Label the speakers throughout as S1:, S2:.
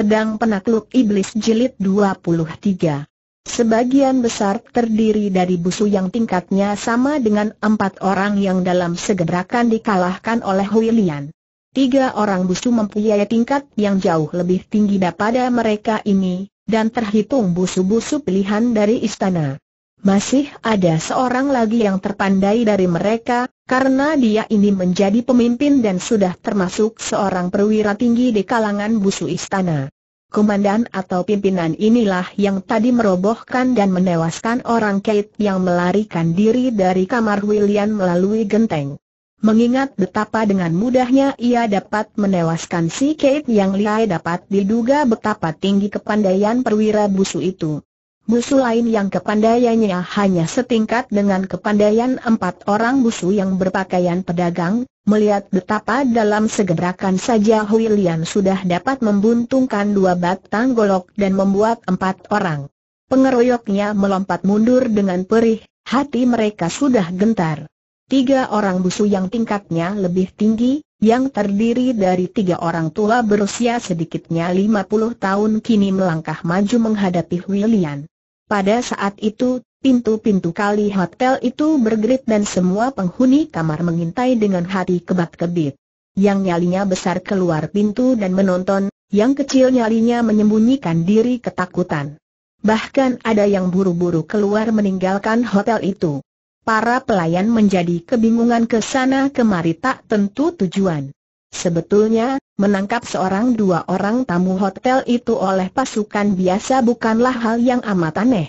S1: Pedang Penakluk Iblis Jilid 23 Sebagian besar terdiri dari busu yang tingkatnya sama dengan empat orang yang dalam segerakan dikalahkan oleh Huilian. Tiga orang busu mempunyai tingkat yang jauh lebih tinggi daripada mereka ini, dan terhitung busu-busu pilihan dari istana. Masih ada seorang lagi yang terpandai dari mereka, karena dia ini menjadi pemimpin dan sudah termasuk seorang perwira tinggi di kalangan busu istana. Komandan atau pimpinan inilah yang tadi merobohkan dan menewaskan orang Kate yang melarikan diri dari kamar William melalui genteng. Mengingat betapa dengan mudahnya ia dapat menewaskan si Kate yang liai dapat diduga betapa tinggi kepandaian perwira busu itu. Busu lain yang kepandaiannya hanya setingkat dengan kepandaian empat orang busu yang berpakaian pedagang, melihat betapa dalam segerakan saja Hui sudah dapat membuntungkan dua batang golok dan membuat empat orang. Pengeroyoknya melompat mundur dengan perih, hati mereka sudah gentar. Tiga orang busu yang tingkatnya lebih tinggi, yang terdiri dari tiga orang tua berusia sedikitnya lima puluh tahun kini melangkah maju menghadapi William. Pada saat itu, pintu-pintu kali hotel itu bergerit dan semua penghuni kamar mengintai dengan hati kebat-kebit. Yang nyalinya besar keluar pintu dan menonton, yang kecil nyalinya menyembunyikan diri ketakutan. Bahkan ada yang buru-buru keluar meninggalkan hotel itu. Para pelayan menjadi kebingungan ke sana kemari tak tentu tujuan. Sebetulnya, menangkap seorang dua orang tamu hotel itu oleh pasukan biasa bukanlah hal yang amat aneh.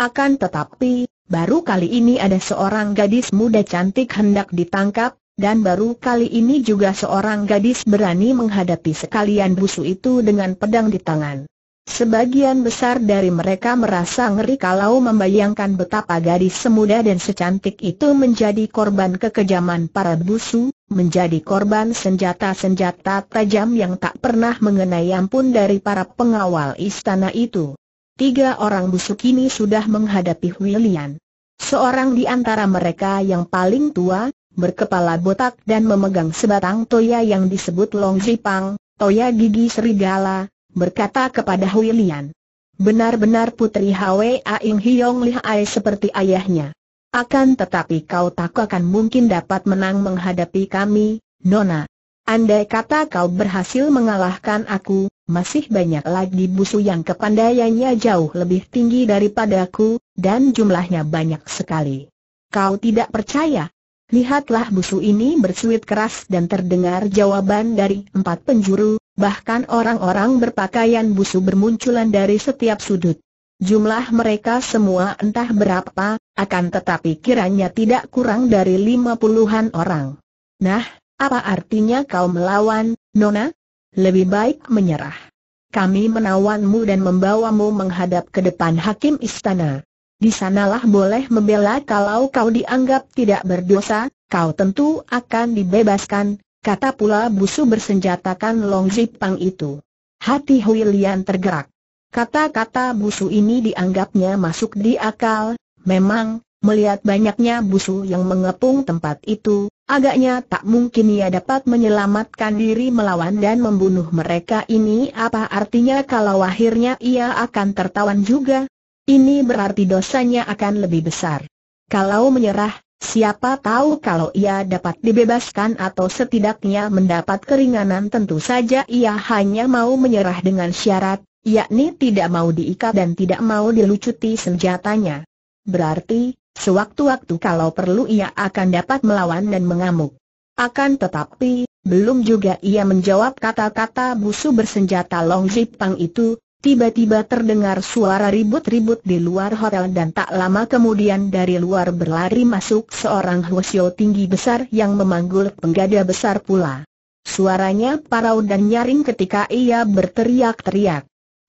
S1: Akan tetapi, baru kali ini ada seorang gadis muda cantik hendak ditangkap, dan baru kali ini juga seorang gadis berani menghadapi sekalian busu itu dengan pedang di tangan. Sebagian besar dari mereka merasa ngeri kalau membayangkan betapa gadis semuda dan secantik itu menjadi korban kekejaman para busu, menjadi korban senjata-senjata tajam yang tak pernah mengenai ampun dari para pengawal istana itu. Tiga orang busuk ini sudah menghadapi William. Seorang di antara mereka yang paling tua, berkepala botak dan memegang sebatang toya yang disebut Long Zipang, toya gigi serigala, berkata kepada William. Benar-benar putri Hwa Ing Hiong Lihai seperti ayahnya. Akan tetapi kau tak akan mungkin dapat menang menghadapi kami, Nona. Andai kata kau berhasil mengalahkan aku, masih banyak lagi busu yang kepandaiannya jauh lebih tinggi daripadaku, dan jumlahnya banyak sekali. Kau tidak percaya? Lihatlah busu ini bersuit keras dan terdengar jawaban dari empat penjuru, bahkan orang-orang berpakaian busu bermunculan dari setiap sudut. Jumlah mereka semua entah berapa, akan tetapi kiranya tidak kurang dari lima puluhan orang. Nah, apa artinya kau melawan, Nona? Lebih baik menyerah. Kami menawanmu dan membawamu menghadap ke depan hakim istana. Di sanalah boleh membela kalau kau dianggap tidak berdosa, kau tentu akan dibebaskan, kata pula busu bersenjatakan Long Zipang itu. Hati Hui tergerak. Kata-kata busu ini dianggapnya masuk di akal, memang, melihat banyaknya busu yang mengepung tempat itu, agaknya tak mungkin ia dapat menyelamatkan diri melawan dan membunuh mereka ini apa artinya kalau akhirnya ia akan tertawan juga? Ini berarti dosanya akan lebih besar. Kalau menyerah, Siapa tahu kalau ia dapat dibebaskan atau setidaknya mendapat keringanan tentu saja ia hanya mau menyerah dengan syarat, yakni tidak mau diikat dan tidak mau dilucuti senjatanya. Berarti, sewaktu-waktu kalau perlu ia akan dapat melawan dan mengamuk. Akan tetapi, belum juga ia menjawab kata-kata busu bersenjata Long Jipang itu, tiba-tiba terdengar suara ribut-ribut di luar hotel dan tak lama kemudian dari luar berlari masuk seorang Huosyo tinggi besar yang memanggul penggada besar pula. Suaranya parau dan nyaring ketika ia berteriak-teriak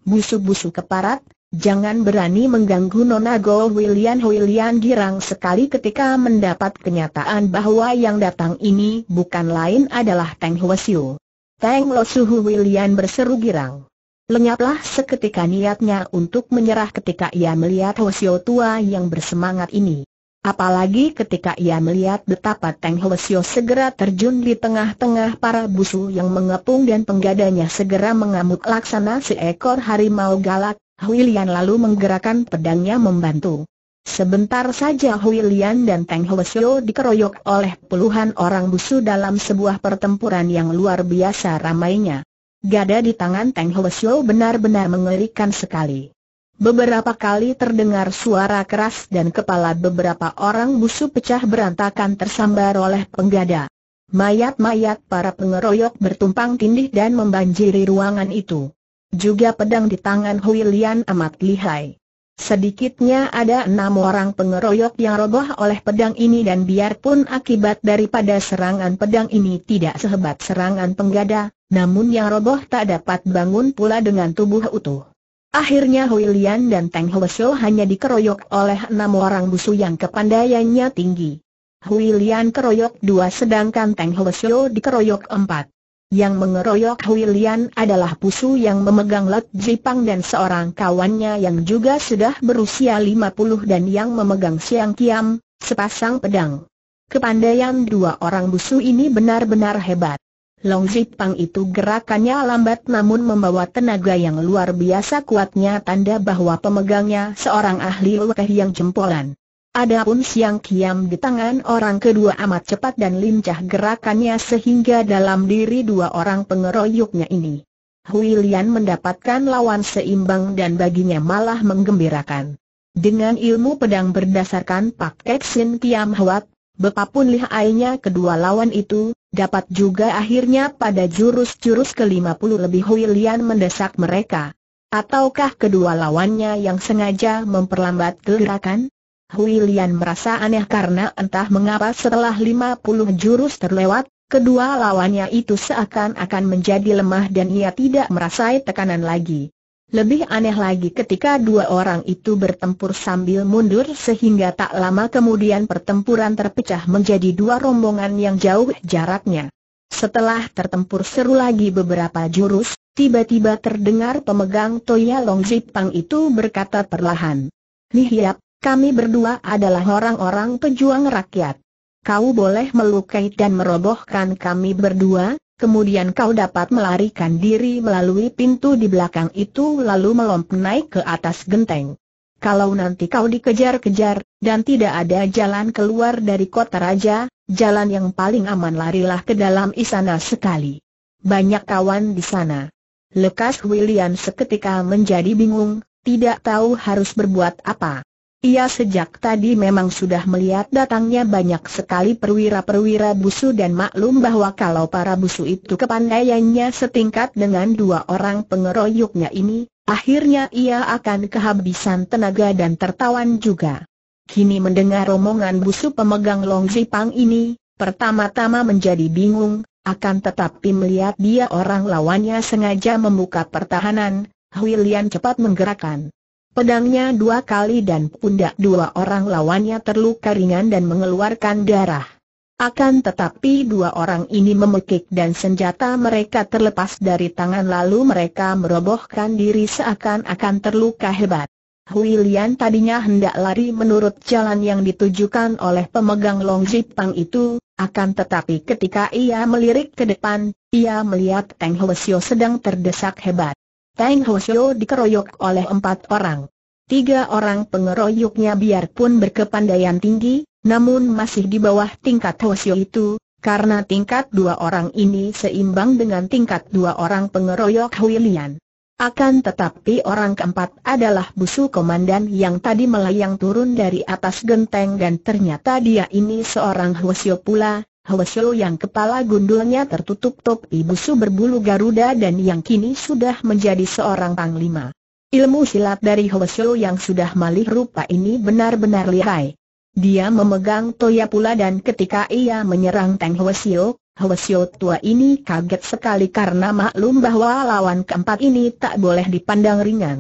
S1: busu-busu keparat, jangan berani mengganggu Nona Go William William girang sekali ketika mendapat kenyataan bahwa yang datang ini bukan lain adalah Teng Huasiu. Teng Lo Suhu William berseru girang. Lenyaplah seketika niatnya untuk menyerah ketika ia melihat Huasiu tua yang bersemangat ini. Apalagi ketika ia melihat betapa Teng Lesio segera terjun di tengah-tengah para busu yang mengepung dan penggadanya segera mengamuk laksana seekor harimau galak, Huilian lalu menggerakkan pedangnya membantu. Sebentar saja Huilian dan Teng Lesio dikeroyok oleh puluhan orang busu dalam sebuah pertempuran yang luar biasa ramainya. Gada di tangan Teng Hwesyo benar-benar mengerikan sekali. Beberapa kali terdengar suara keras dan kepala beberapa orang busu pecah berantakan tersambar oleh penggada. Mayat-mayat para pengeroyok bertumpang tindih dan membanjiri ruangan itu. Juga pedang di tangan Huilian amat lihai. Sedikitnya ada enam orang pengeroyok yang roboh oleh pedang ini dan biarpun akibat daripada serangan pedang ini tidak sehebat serangan penggada, namun yang roboh tak dapat bangun pula dengan tubuh utuh. Akhirnya Hui Lian dan Teng Hlesul hanya dikeroyok oleh enam orang busu yang kepandaiannya tinggi. Hui Lian keroyok dua sedangkan Teng Hlesul dikeroyok empat. Yang mengeroyok Hui Lian adalah busu yang memegang Lek Jipang dan seorang kawannya yang juga sudah berusia lima puluh dan yang memegang Siang Kiam, sepasang pedang. Kepandaian dua orang busu ini benar-benar hebat. Long Zipang itu gerakannya lambat namun membawa tenaga yang luar biasa kuatnya tanda bahwa pemegangnya seorang ahli lekeh yang jempolan. Adapun siang kiam di tangan orang kedua amat cepat dan lincah gerakannya sehingga dalam diri dua orang pengeroyoknya ini. Huilian mendapatkan lawan seimbang dan baginya malah menggembirakan. Dengan ilmu pedang berdasarkan Pak Eksin Kiam Hwat, Betapun lihainya kedua lawan itu, Dapat juga akhirnya pada jurus-jurus ke-50 lebih Huilian mendesak mereka. Ataukah kedua lawannya yang sengaja memperlambat gerakan? Huilian merasa aneh karena entah mengapa setelah 50 jurus terlewat, kedua lawannya itu seakan-akan menjadi lemah dan ia tidak merasai tekanan lagi. Lebih aneh lagi ketika dua orang itu bertempur sambil mundur sehingga tak lama kemudian pertempuran terpecah menjadi dua rombongan yang jauh jaraknya. Setelah tertempur seru lagi beberapa jurus, tiba-tiba terdengar pemegang Toya Long Zipang itu berkata perlahan. "Nihiap, kami berdua adalah orang-orang pejuang rakyat. Kau boleh melukai dan merobohkan kami berdua, Kemudian kau dapat melarikan diri melalui pintu di belakang itu lalu melompat naik ke atas genteng. Kalau nanti kau dikejar-kejar, dan tidak ada jalan keluar dari kota raja, jalan yang paling aman larilah ke dalam istana sekali. Banyak kawan di sana. Lekas William seketika menjadi bingung, tidak tahu harus berbuat apa. Ia sejak tadi memang sudah melihat datangnya banyak sekali perwira-perwira busu dan maklum bahwa kalau para busu itu kepandaiannya setingkat dengan dua orang pengeroyoknya ini, akhirnya ia akan kehabisan tenaga dan tertawan juga. Kini mendengar romongan busu pemegang Long Zipang ini, pertama-tama menjadi bingung, akan tetapi melihat dia orang lawannya sengaja membuka pertahanan, Hui cepat menggerakkan Pedangnya dua kali dan pundak dua orang lawannya terluka ringan dan mengeluarkan darah. Akan tetapi dua orang ini memekik dan senjata mereka terlepas dari tangan lalu mereka merobohkan diri seakan-akan terluka hebat. Hui tadinya hendak lari menurut jalan yang ditujukan oleh pemegang Long Jipang itu, akan tetapi ketika ia melirik ke depan, ia melihat Teng Hwesyo sedang terdesak hebat. Tang Hosyo dikeroyok oleh empat orang. Tiga orang pengeroyoknya biarpun berkepandaian tinggi, namun masih di bawah tingkat Hosyo itu, karena tingkat dua orang ini seimbang dengan tingkat dua orang pengeroyok Huilian. Akan tetapi orang keempat adalah busu komandan yang tadi melayang turun dari atas genteng dan ternyata dia ini seorang Hwasyo pula, Hwesho yang kepala gundulnya tertutup topi busu berbulu Garuda dan yang kini sudah menjadi seorang panglima. Ilmu silat dari Hwesho yang sudah malih rupa ini benar-benar lihai. Dia memegang toya pula dan ketika ia menyerang Teng Hwesho, Hwesho tua ini kaget sekali karena maklum bahwa lawan keempat ini tak boleh dipandang ringan.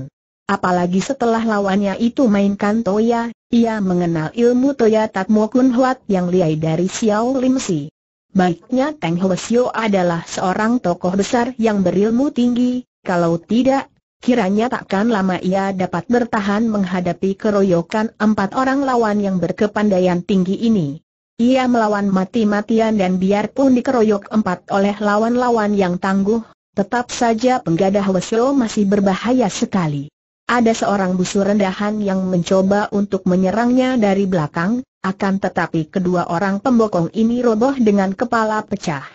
S1: Apalagi setelah lawannya itu mainkan Toya, ia mengenal ilmu Toya Tak Mokun Huat yang liai dari Xiao Lim Si. Baiknya Teng Sio adalah seorang tokoh besar yang berilmu tinggi, kalau tidak, kiranya takkan lama ia dapat bertahan menghadapi keroyokan empat orang lawan yang berkepandaian tinggi ini. Ia melawan mati-matian dan biarpun dikeroyok empat oleh lawan-lawan yang tangguh, tetap saja penggadah Wesio masih berbahaya sekali. Ada seorang busur rendahan yang mencoba untuk menyerangnya dari belakang, akan tetapi kedua orang pembokong ini roboh dengan kepala pecah.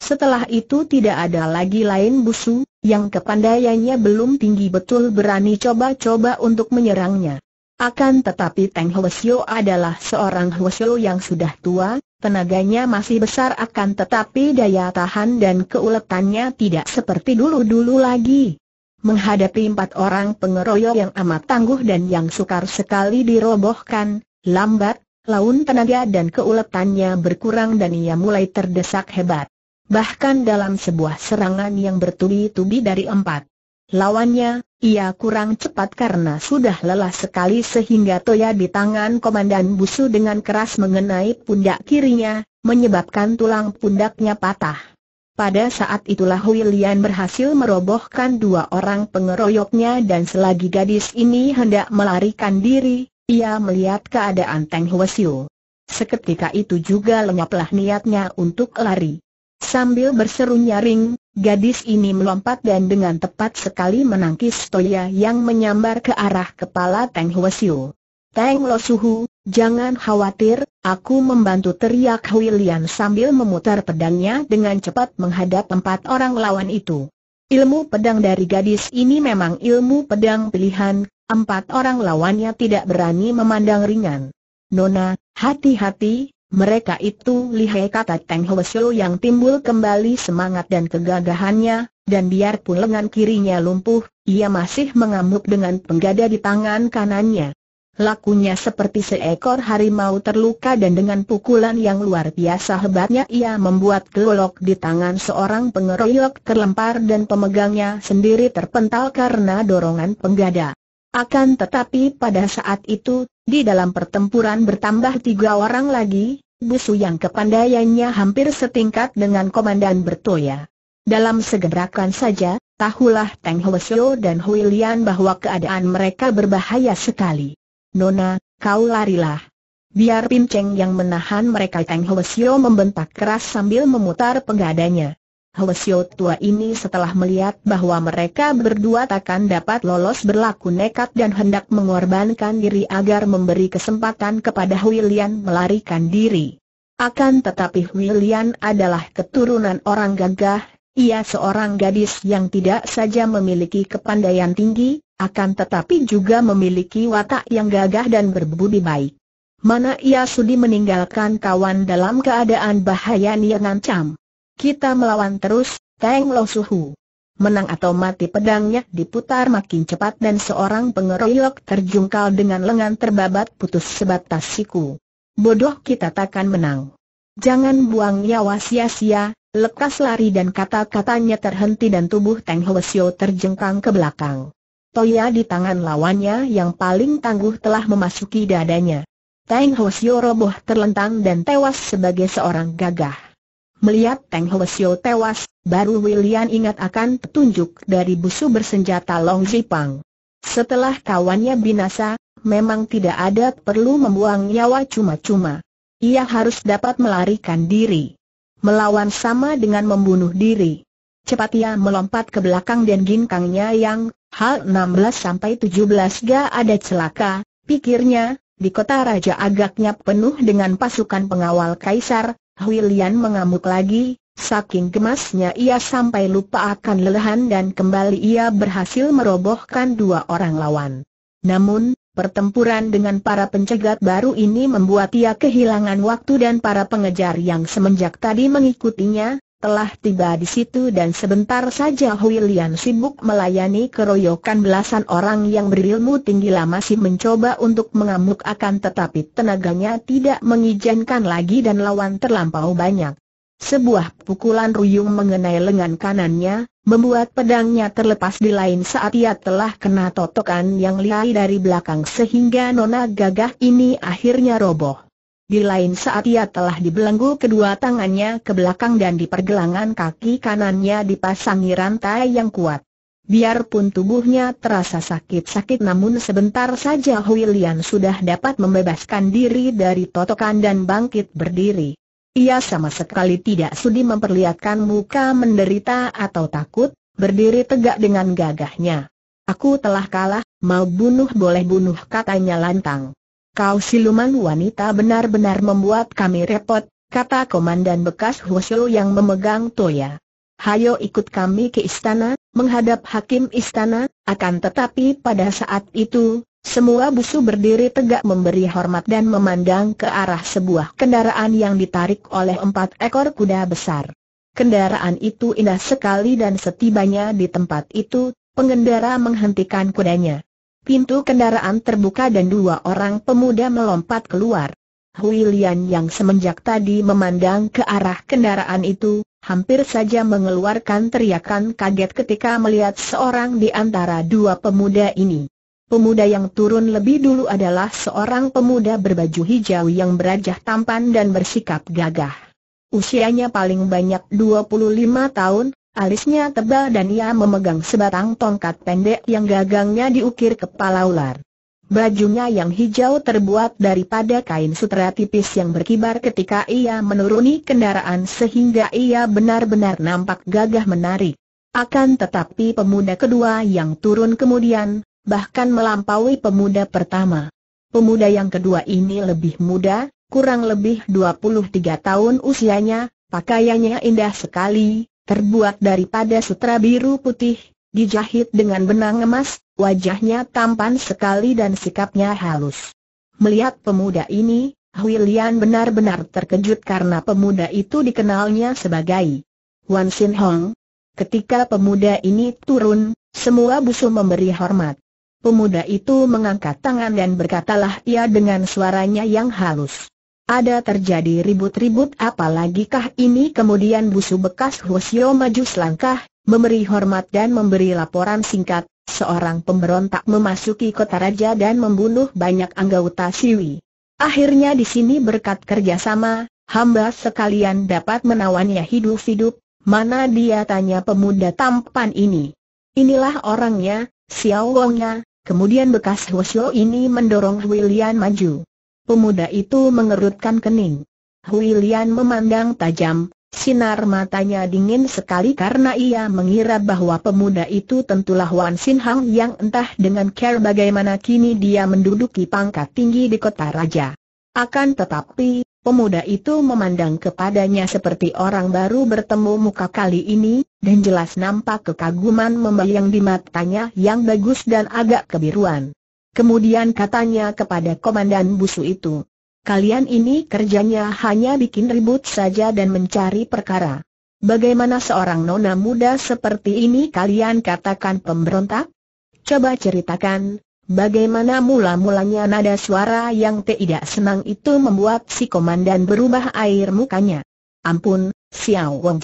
S1: Setelah itu tidak ada lagi lain busu, yang kepandaiannya belum tinggi betul berani coba-coba untuk menyerangnya. Akan tetapi Teng Hwasyo adalah seorang Hwasyo yang sudah tua, tenaganya masih besar akan tetapi daya tahan dan keuletannya tidak seperti dulu-dulu lagi. Menghadapi empat orang pengeroyok yang amat tangguh dan yang sukar sekali dirobohkan, lambat, laun tenaga dan keuletannya berkurang dan ia mulai terdesak hebat. Bahkan dalam sebuah serangan yang bertubi-tubi dari empat lawannya, ia kurang cepat karena sudah lelah sekali sehingga toya di tangan Komandan Busu dengan keras mengenai pundak kirinya, menyebabkan tulang pundaknya patah. Pada saat itulah William berhasil merobohkan dua orang pengeroyoknya dan selagi gadis ini hendak melarikan diri, ia melihat keadaan Teng Hwesiu. Seketika itu juga lenyaplah niatnya untuk lari. Sambil berseru nyaring, gadis ini melompat dan dengan tepat sekali menangkis Toya yang menyambar ke arah kepala Teng Hwesiu. Teng Lo Suhu, Jangan khawatir, aku membantu teriak William sambil memutar pedangnya dengan cepat menghadap empat orang lawan itu. Ilmu pedang dari gadis ini memang ilmu pedang pilihan, empat orang lawannya tidak berani memandang ringan. Nona, hati-hati, mereka itu lihai kata Teng Hwasyo yang timbul kembali semangat dan kegagahannya, dan biarpun lengan kirinya lumpuh, ia masih mengamuk dengan penggada di tangan kanannya. Lakunya seperti seekor harimau terluka dan dengan pukulan yang luar biasa hebatnya ia membuat gelolok di tangan seorang pengeroyok terlempar dan pemegangnya sendiri terpental karena dorongan penggada. Akan tetapi pada saat itu, di dalam pertempuran bertambah tiga orang lagi, busu yang kepandaiannya hampir setingkat dengan komandan Bertoya. Dalam segerakan saja, tahulah Teng Hwesyo dan Hui Lian bahwa keadaan mereka berbahaya sekali. Nona, kau larilah. Biar Pinceng yang menahan mereka Teng Sio membentak keras sambil memutar penggadanya. Sio tua ini setelah melihat bahwa mereka berdua takkan dapat lolos berlaku nekat dan hendak mengorbankan diri agar memberi kesempatan kepada William melarikan diri. Akan tetapi William adalah keturunan orang gagah, ia seorang gadis yang tidak saja memiliki kepandaian tinggi, akan tetapi juga memiliki watak yang gagah dan berbudi baik. Mana ia sudi meninggalkan kawan dalam keadaan bahaya yang ancam. Kita melawan terus, Teng Lo Suhu. Menang atau mati pedangnya diputar makin cepat dan seorang pengeroyok terjungkal dengan lengan terbabat putus sebatas siku. Bodoh kita takkan menang. Jangan buang nyawa sia-sia, lekas lari dan kata-katanya terhenti dan tubuh Teng Hwesyo terjengkang ke belakang. Toya di tangan lawannya yang paling tangguh telah memasuki dadanya. Teng Hosio roboh terlentang dan tewas sebagai seorang gagah. Melihat Teng Hosio tewas, baru William ingat akan petunjuk dari busu bersenjata Long Zipang. Setelah kawannya binasa, memang tidak ada perlu membuang nyawa cuma-cuma. Ia harus dapat melarikan diri. Melawan sama dengan membunuh diri. Cepat ia melompat ke belakang dan ginkangnya yang Hal 16-17 ga ada celaka, pikirnya, di kota raja agaknya penuh dengan pasukan pengawal kaisar, Huilian mengamuk lagi, saking gemasnya ia sampai lupa akan lelahan dan kembali ia berhasil merobohkan dua orang lawan. Namun, pertempuran dengan para pencegat baru ini membuat ia kehilangan waktu dan para pengejar yang semenjak tadi mengikutinya, telah tiba di situ dan sebentar saja Hui sibuk melayani keroyokan belasan orang yang berilmu tinggi lama masih mencoba untuk mengamuk akan tetapi tenaganya tidak mengizinkan lagi dan lawan terlampau banyak. Sebuah pukulan ruyung mengenai lengan kanannya, membuat pedangnya terlepas di lain saat ia telah kena totokan yang lihai dari belakang sehingga nona gagah ini akhirnya roboh. Di lain saat ia telah dibelenggu kedua tangannya ke belakang dan di pergelangan kaki kanannya dipasangi rantai yang kuat. Biarpun tubuhnya terasa sakit-sakit namun sebentar saja Huilian sudah dapat membebaskan diri dari totokan dan bangkit berdiri. Ia sama sekali tidak sudi memperlihatkan muka menderita atau takut, berdiri tegak dengan gagahnya. Aku telah kalah, mau bunuh boleh bunuh katanya lantang kau siluman wanita benar-benar membuat kami repot, kata komandan bekas Husyo yang memegang Toya. Hayo ikut kami ke istana, menghadap hakim istana, akan tetapi pada saat itu, semua busu berdiri tegak memberi hormat dan memandang ke arah sebuah kendaraan yang ditarik oleh empat ekor kuda besar. Kendaraan itu indah sekali dan setibanya di tempat itu, pengendara menghentikan kudanya. Pintu kendaraan terbuka dan dua orang pemuda melompat keluar. Huilian yang semenjak tadi memandang ke arah kendaraan itu, hampir saja mengeluarkan teriakan kaget ketika melihat seorang di antara dua pemuda ini. Pemuda yang turun lebih dulu adalah seorang pemuda berbaju hijau yang berajah tampan dan bersikap gagah. Usianya paling banyak 25 tahun, Alisnya tebal dan ia memegang sebatang tongkat pendek yang gagangnya diukir kepala ular. Bajunya yang hijau terbuat daripada kain sutra tipis yang berkibar ketika ia menuruni kendaraan sehingga ia benar-benar nampak gagah menarik. Akan tetapi pemuda kedua yang turun kemudian, bahkan melampaui pemuda pertama. Pemuda yang kedua ini lebih muda, kurang lebih 23 tahun usianya, pakaiannya indah sekali, terbuat daripada sutra biru putih, dijahit dengan benang emas, wajahnya tampan sekali dan sikapnya halus. Melihat pemuda ini, Hui benar-benar terkejut karena pemuda itu dikenalnya sebagai Wan Sin Hong. Ketika pemuda ini turun, semua busu memberi hormat. Pemuda itu mengangkat tangan dan berkatalah ia dengan suaranya yang halus. Ada terjadi ribut-ribut apalagikah ini kemudian busu bekas Husyo maju selangkah, memberi hormat dan memberi laporan singkat, seorang pemberontak memasuki kota raja dan membunuh banyak anggota Siwi. Akhirnya di sini berkat kerjasama, hamba sekalian dapat menawannya hidup-hidup, mana dia tanya pemuda tampan ini. Inilah orangnya, Xiao Wongnya, kemudian bekas Husyo ini mendorong William maju. Pemuda itu mengerutkan kening. Hui memandang tajam, sinar matanya dingin sekali karena ia mengira bahwa pemuda itu tentulah Wan Sin Hang yang entah dengan care bagaimana kini dia menduduki pangkat tinggi di kota raja. Akan tetapi, pemuda itu memandang kepadanya seperti orang baru bertemu muka kali ini, dan jelas nampak kekaguman membayang di matanya yang bagus dan agak kebiruan. Kemudian katanya kepada komandan busu itu, kalian ini kerjanya hanya bikin ribut saja dan mencari perkara. Bagaimana seorang nona muda seperti ini kalian katakan pemberontak? Coba ceritakan, bagaimana mula-mulanya nada suara yang tidak senang itu membuat si komandan berubah air mukanya. Ampun, Xiao Wong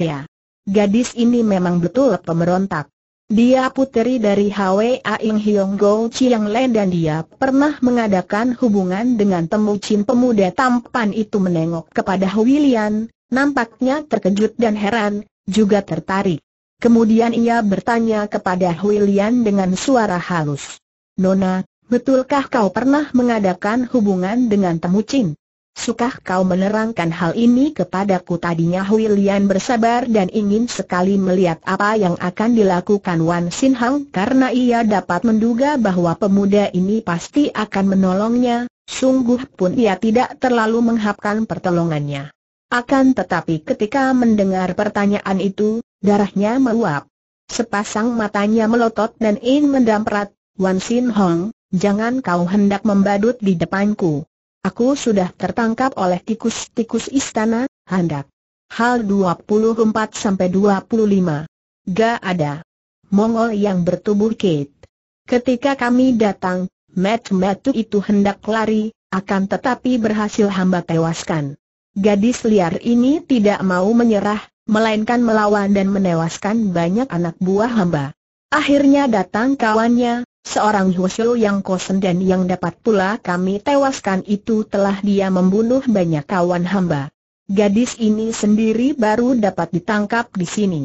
S1: Gadis ini memang betul pemberontak. Dia puteri dari Hwa Aing Hiong Go Chiang Len dan dia pernah mengadakan hubungan dengan temucin pemuda tampan itu menengok kepada Huilian, nampaknya terkejut dan heran, juga tertarik. Kemudian ia bertanya kepada Huilian dengan suara halus. Nona, betulkah kau pernah mengadakan hubungan dengan temucin? Sukah kau menerangkan hal ini kepadaku tadinya Hui bersabar dan ingin sekali melihat apa yang akan dilakukan Wan Sin Hang karena ia dapat menduga bahwa pemuda ini pasti akan menolongnya, sungguh pun ia tidak terlalu menghapkan pertolongannya. Akan tetapi ketika mendengar pertanyaan itu, darahnya meluap. Sepasang matanya melotot dan ingin mendamprat, Wan Sin Hong, jangan kau hendak membadut di depanku. Aku sudah tertangkap oleh tikus-tikus istana, handak. Hal 24 25. Gak ada. Mongol yang bertubuh Kate. Ketika kami datang, Matt Metu itu hendak lari, akan tetapi berhasil hamba tewaskan. Gadis liar ini tidak mau menyerah, melainkan melawan dan menewaskan banyak anak buah hamba. Akhirnya datang kawannya, Seorang Hwasyo yang kosen dan yang dapat pula kami tewaskan itu telah dia membunuh banyak kawan hamba. Gadis ini sendiri baru dapat ditangkap di sini.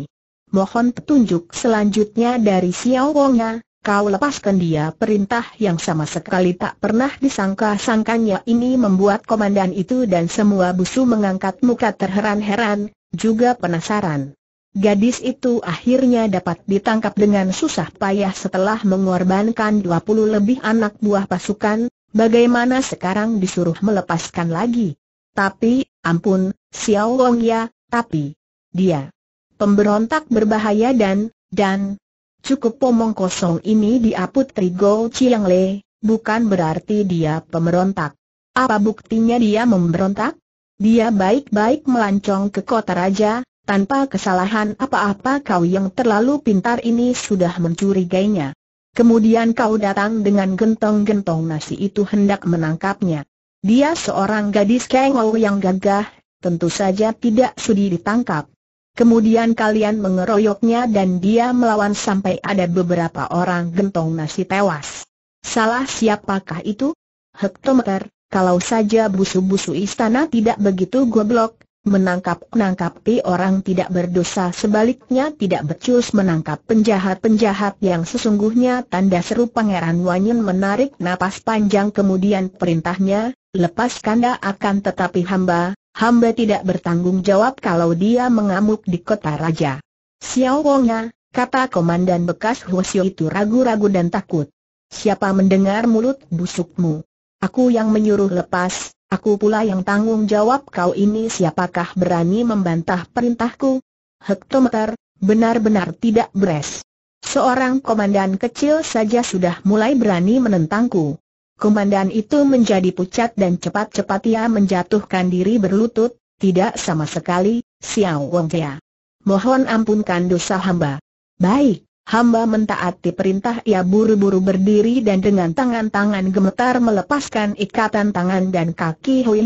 S1: Mohon petunjuk selanjutnya dari Xiao Wongnya, kau lepaskan dia perintah yang sama sekali tak pernah disangka-sangkanya ini membuat komandan itu dan semua busu mengangkat muka terheran-heran, juga penasaran. Gadis itu akhirnya dapat ditangkap dengan susah payah setelah mengorbankan 20 lebih anak buah pasukan, bagaimana sekarang disuruh melepaskan lagi? Tapi, ampun, Xiao Wong ya, tapi, dia pemberontak berbahaya dan, dan, cukup pomong kosong ini diaput Trigo Chiang Le, bukan berarti dia pemberontak. Apa buktinya dia memberontak? Dia baik-baik melancong ke kota raja, tanpa kesalahan apa-apa kau yang terlalu pintar ini sudah mencurigainya. Kemudian kau datang dengan gentong-gentong nasi itu hendak menangkapnya. Dia seorang gadis kengau yang gagah, tentu saja tidak sudi ditangkap. Kemudian kalian mengeroyoknya dan dia melawan sampai ada beberapa orang gentong nasi tewas. Salah siapakah itu? Hektometer, kalau saja busu-busu istana tidak begitu goblok, menangkap-nangkapi orang tidak berdosa sebaliknya tidak becus menangkap penjahat-penjahat yang sesungguhnya tanda seru Pangeran Wanyin menarik napas panjang kemudian perintahnya, lepaskan dia akan tetapi hamba, hamba tidak bertanggung jawab kalau dia mengamuk di kota raja. Xiao Wongnya, kata komandan bekas Hwasyo itu ragu-ragu dan takut. Siapa mendengar mulut busukmu? Aku yang menyuruh lepas, Aku pula yang tanggung jawab kau ini siapakah berani membantah perintahku? Hektometer, benar-benar tidak beres. Seorang komandan kecil saja sudah mulai berani menentangku. Komandan itu menjadi pucat dan cepat-cepat ia menjatuhkan diri berlutut, tidak sama sekali, Xiao Wong Jia. Mohon ampunkan dosa hamba. Baik, hamba mentaati perintah ia buru-buru berdiri dan dengan tangan-tangan gemetar melepaskan ikatan tangan dan kaki Hui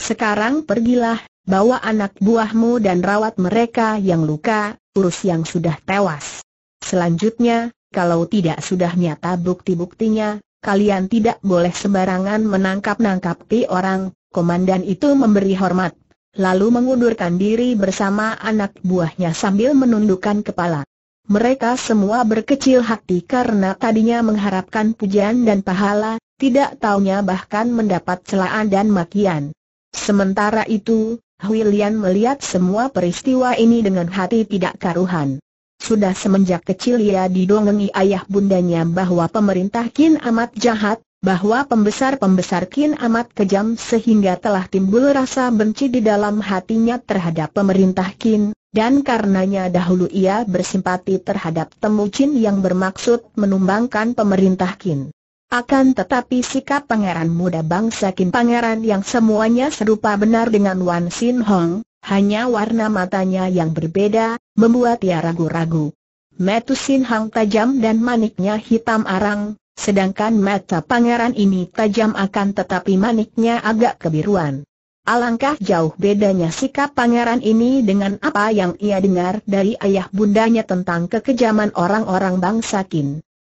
S1: Sekarang pergilah, bawa anak buahmu dan rawat mereka yang luka, urus yang sudah tewas. Selanjutnya, kalau tidak sudah nyata bukti-buktinya, kalian tidak boleh sembarangan menangkap-nangkapi orang, komandan itu memberi hormat. Lalu mengundurkan diri bersama anak buahnya sambil menundukkan kepala. Mereka semua berkecil hati karena tadinya mengharapkan pujian dan pahala, tidak taunya bahkan mendapat celaan dan makian. Sementara itu, Huilian melihat semua peristiwa ini dengan hati tidak karuhan. Sudah semenjak kecil ia didongengi ayah bundanya bahwa pemerintah Kin amat jahat, bahwa pembesar-pembesar Kin amat kejam sehingga telah timbul rasa benci di dalam hatinya terhadap pemerintah Kin, dan karenanya dahulu ia bersimpati terhadap Temujin yang bermaksud menumbangkan pemerintah Qin. Akan tetapi sikap pangeran muda bangsa Qin pangeran yang semuanya serupa benar dengan Wan Sin Hong, hanya warna matanya yang berbeda, membuat ia ragu-ragu. Metu Sin Hong tajam dan maniknya hitam arang, sedangkan mata pangeran ini tajam akan tetapi maniknya agak kebiruan. Alangkah jauh bedanya sikap pangeran ini dengan apa yang ia dengar dari ayah bundanya tentang kekejaman orang-orang bangsa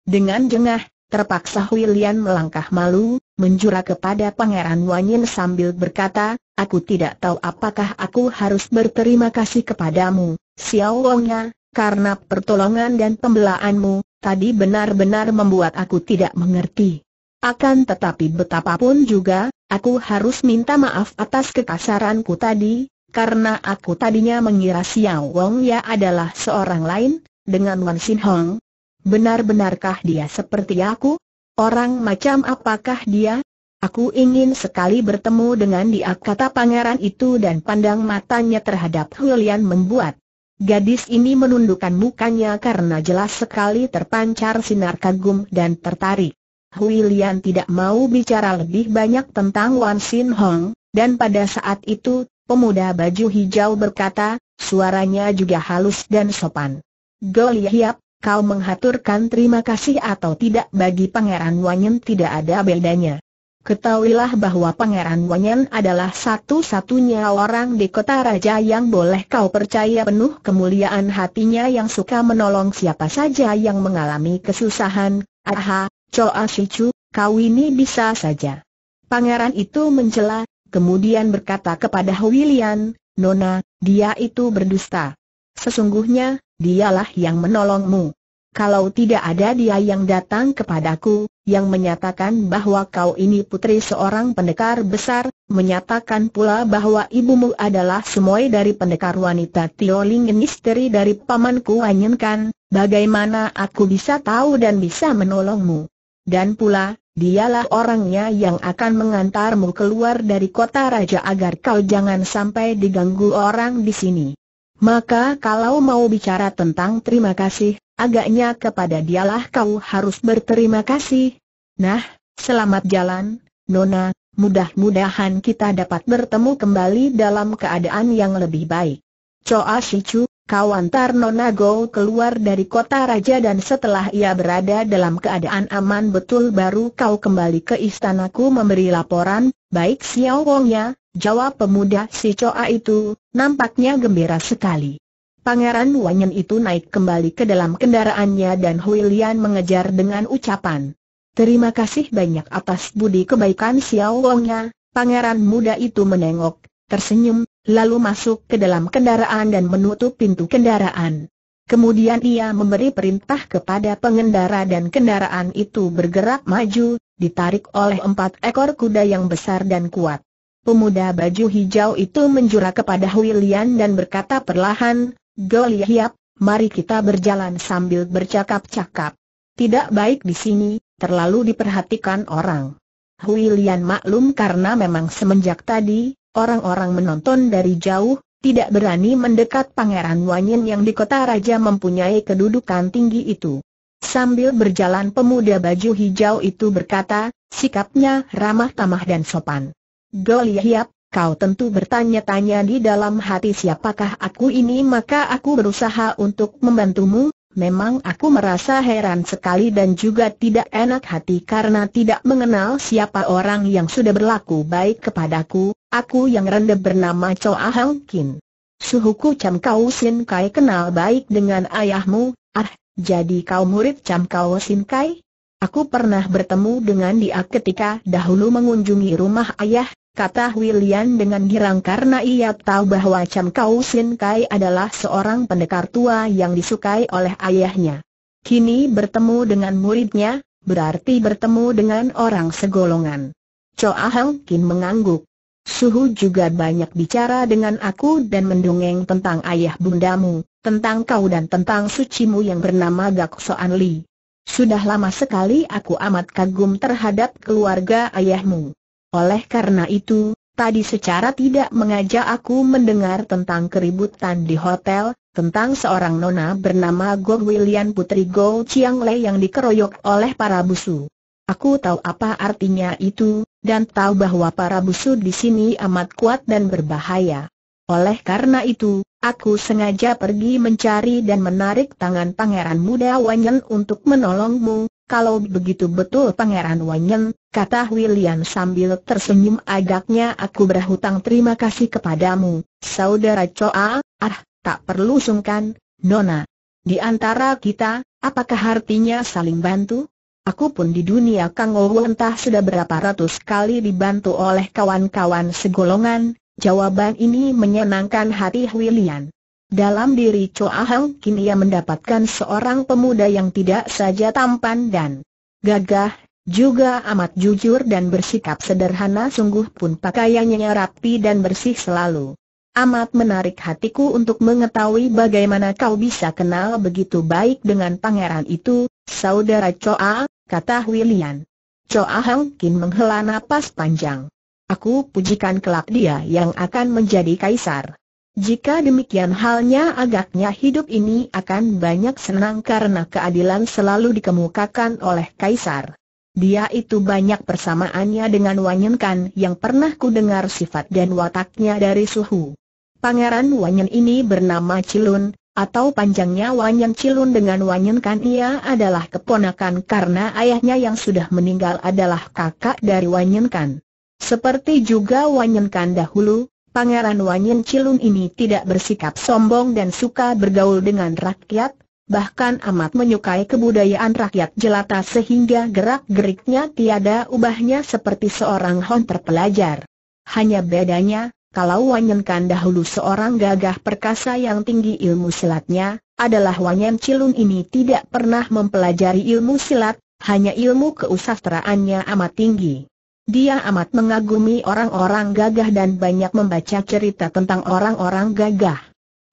S1: Dengan jengah, terpaksa William melangkah malu, menjura kepada pangeran Wanyin sambil berkata, Aku tidak tahu apakah aku harus berterima kasih kepadamu, Xiao Wongnya, karena pertolongan dan pembelaanmu, tadi benar-benar membuat aku tidak mengerti. Akan tetapi betapapun juga, aku harus minta maaf atas kekasaranku tadi, karena aku tadinya mengira Xiao Wong Ya adalah seorang lain, dengan Wan Sin Hong. Benar-benarkah dia seperti aku? Orang macam apakah dia? Aku ingin sekali bertemu dengan dia kata pangeran itu dan pandang matanya terhadap Hulian membuat Gadis ini menundukkan mukanya karena jelas sekali terpancar sinar kagum dan tertarik. Hui Lian tidak mau bicara lebih banyak tentang Wan Sin Hong, dan pada saat itu, pemuda baju hijau berkata, suaranya juga halus dan sopan. Goli Hiap, kau menghaturkan terima kasih atau tidak bagi Pangeran Wanyan tidak ada bedanya. Ketahuilah bahwa Pangeran Wanyan adalah satu-satunya orang di kota raja yang boleh kau percaya penuh kemuliaan hatinya yang suka menolong siapa saja yang mengalami kesusahan, aha, Choa Chu, kau ini bisa saja. Pangeran itu mencela, kemudian berkata kepada Huilian, Nona, dia itu berdusta. Sesungguhnya, dialah yang menolongmu. Kalau tidak ada dia yang datang kepadaku, yang menyatakan bahwa kau ini putri seorang pendekar besar, menyatakan pula bahwa ibumu adalah semuai dari pendekar wanita Tiolingen istri dari pamanku Wanyenkan, bagaimana aku bisa tahu dan bisa menolongmu? Dan pula, dialah orangnya yang akan mengantarmu keluar dari kota raja agar kau jangan sampai diganggu orang di sini. Maka kalau mau bicara tentang terima kasih, agaknya kepada dialah kau harus berterima kasih. Nah, selamat jalan, Nona, mudah-mudahan kita dapat bertemu kembali dalam keadaan yang lebih baik. Choa Shichu, Kawan Tarno keluar dari kota raja dan setelah ia berada dalam keadaan aman betul baru kau kembali ke istanaku memberi laporan, baik Xiao Wongnya, jawab pemuda si Coa itu, nampaknya gembira sekali. Pangeran Wanyan itu naik kembali ke dalam kendaraannya dan Huilian mengejar dengan ucapan. Terima kasih banyak atas budi kebaikan Xiao Wongnya, pangeran muda itu menengok, tersenyum, lalu masuk ke dalam kendaraan dan menutup pintu kendaraan. Kemudian ia memberi perintah kepada pengendara dan kendaraan itu bergerak maju, ditarik oleh empat ekor kuda yang besar dan kuat. Pemuda baju hijau itu menjura kepada Huilian dan berkata perlahan, Goliath, mari kita berjalan sambil bercakap-cakap. Tidak baik di sini, terlalu diperhatikan orang. Huilian maklum karena memang semenjak tadi, Orang-orang menonton dari jauh, tidak berani mendekat Pangeran Wanyin yang di kota raja mempunyai kedudukan tinggi itu. Sambil berjalan pemuda baju hijau itu berkata, sikapnya ramah tamah dan sopan. Goliath, kau tentu bertanya-tanya di dalam hati siapakah aku ini maka aku berusaha untuk membantumu, Memang aku merasa heran sekali dan juga tidak enak hati karena tidak mengenal siapa orang yang sudah berlaku baik kepadaku, aku yang rendah bernama Choa Hang Kin. Suhuku Cham Kau Sin Kai kenal baik dengan ayahmu, ah, jadi kau murid Cham Kau Sin Kai? Aku pernah bertemu dengan dia ketika dahulu mengunjungi rumah ayah, kata William dengan girang karena ia tahu bahwa Cham Kau Sin Kai adalah seorang pendekar tua yang disukai oleh ayahnya. Kini bertemu dengan muridnya, berarti bertemu dengan orang segolongan. Choa Hang Kin mengangguk. Suhu juga banyak bicara dengan aku dan mendongeng tentang ayah bundamu, tentang kau dan tentang sucimu yang bernama Gak Soan Li. Sudah lama sekali aku amat kagum terhadap keluarga ayahmu. Oleh karena itu, tadi secara tidak mengajak aku mendengar tentang keributan di hotel, tentang seorang nona bernama Go William Putri Go Chiang Lei yang dikeroyok oleh para busu. Aku tahu apa artinya itu, dan tahu bahwa para busu di sini amat kuat dan berbahaya. Oleh karena itu, aku sengaja pergi mencari dan menarik tangan pangeran muda Wanyan untuk menolongmu, kalau begitu betul Pangeran Wanyen, kata William sambil tersenyum agaknya aku berhutang terima kasih kepadamu, saudara Choa, ah, tak perlu sungkan, Nona. Di antara kita, apakah artinya saling bantu? Aku pun di dunia Kang Owo entah sudah berapa ratus kali dibantu oleh kawan-kawan segolongan, jawaban ini menyenangkan hati William. Dalam diri Choa Hang kini ia mendapatkan seorang pemuda yang tidak saja tampan dan gagah, juga amat jujur dan bersikap sederhana sungguh pun pakaiannya rapi dan bersih selalu. Amat menarik hatiku untuk mengetahui bagaimana kau bisa kenal begitu baik dengan pangeran itu, saudara Choa, kata William. Choa Hang Kin menghela napas panjang. Aku pujikan kelak dia yang akan menjadi kaisar. Jika demikian halnya agaknya hidup ini akan banyak senang karena keadilan selalu dikemukakan oleh Kaisar. Dia itu banyak persamaannya dengan Kan yang pernah ku dengar sifat dan wataknya dari suhu. Pangeran Wanyen ini bernama Cilun, atau panjangnya Wanyen Cilun dengan Wanyen Kan ia adalah keponakan karena ayahnya yang sudah meninggal adalah kakak dari Wanyen Kan. Seperti juga Wanyen Kan dahulu, Pangeran Wanyin Cilun ini tidak bersikap sombong dan suka bergaul dengan rakyat, bahkan amat menyukai kebudayaan rakyat jelata sehingga gerak-geriknya tiada ubahnya seperti seorang hon terpelajar. Hanya bedanya, kalau Wanyen Kan dahulu seorang gagah perkasa yang tinggi ilmu silatnya, adalah Wanyen Cilun ini tidak pernah mempelajari ilmu silat, hanya ilmu keusasteraannya amat tinggi. Dia amat mengagumi orang-orang gagah dan banyak membaca cerita tentang orang-orang gagah.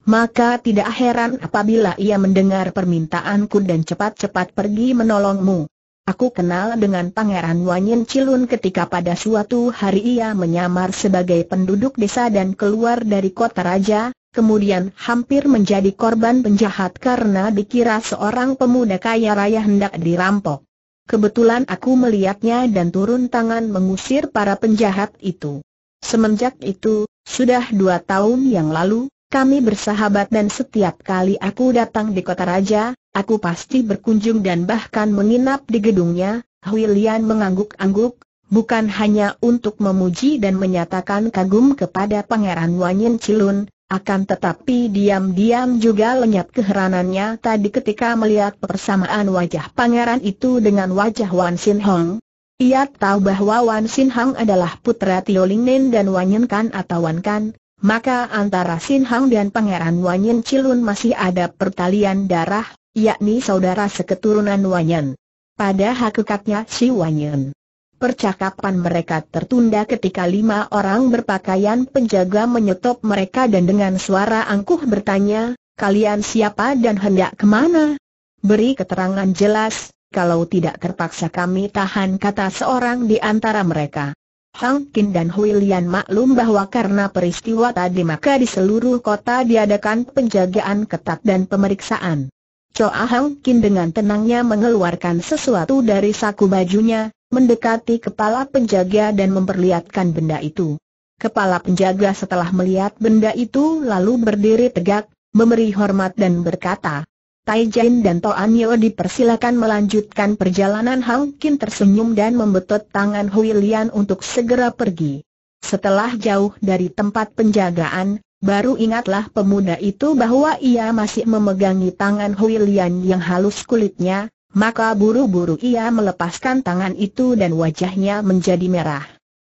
S1: Maka tidak heran apabila ia mendengar permintaanku dan cepat-cepat pergi menolongmu. Aku kenal dengan Pangeran Wanyin Cilun ketika pada suatu hari ia menyamar sebagai penduduk desa dan keluar dari kota raja, kemudian hampir menjadi korban penjahat karena dikira seorang pemuda kaya raya hendak dirampok. Kebetulan aku melihatnya dan turun tangan mengusir para penjahat itu. Semenjak itu, sudah dua tahun yang lalu, kami bersahabat dan setiap kali aku datang di kota raja, aku pasti berkunjung dan bahkan menginap di gedungnya, Huilian mengangguk-angguk, bukan hanya untuk memuji dan menyatakan kagum kepada Pangeran Wanyin Cilun, akan tetapi diam-diam juga lenyap keheranannya tadi ketika melihat persamaan wajah pangeran itu dengan wajah Wan Sin Hong. Ia tahu bahwa Wan Sin Hong adalah putra Tio Ling Nen dan Wan Yen Kan atau Wan Kan, maka antara Sin Hong dan pangeran Wan Yen Cilun masih ada pertalian darah, yakni saudara seketurunan Wan Yen. Pada hakikatnya si Wan Yen. Percakapan mereka tertunda ketika lima orang berpakaian penjaga menyetop mereka dan dengan suara angkuh bertanya, kalian siapa dan hendak kemana? Beri keterangan jelas, kalau tidak terpaksa kami tahan kata seorang di antara mereka. Hang Kin dan Hui Lian maklum bahwa karena peristiwa tadi maka di seluruh kota diadakan penjagaan ketat dan pemeriksaan. Choa Hang Kin dengan tenangnya mengeluarkan sesuatu dari saku bajunya, mendekati kepala penjaga dan memperlihatkan benda itu. Kepala penjaga setelah melihat benda itu lalu berdiri tegak, memberi hormat dan berkata, Tai Jin dan Toan Yeo dipersilakan melanjutkan perjalanan Hang Kin tersenyum dan membetot tangan Hui Lian untuk segera pergi. Setelah jauh dari tempat penjagaan, baru ingatlah pemuda itu bahwa ia masih memegangi tangan Hui Lian yang halus kulitnya, maka buru-buru ia melepaskan tangan itu dan wajahnya menjadi merah.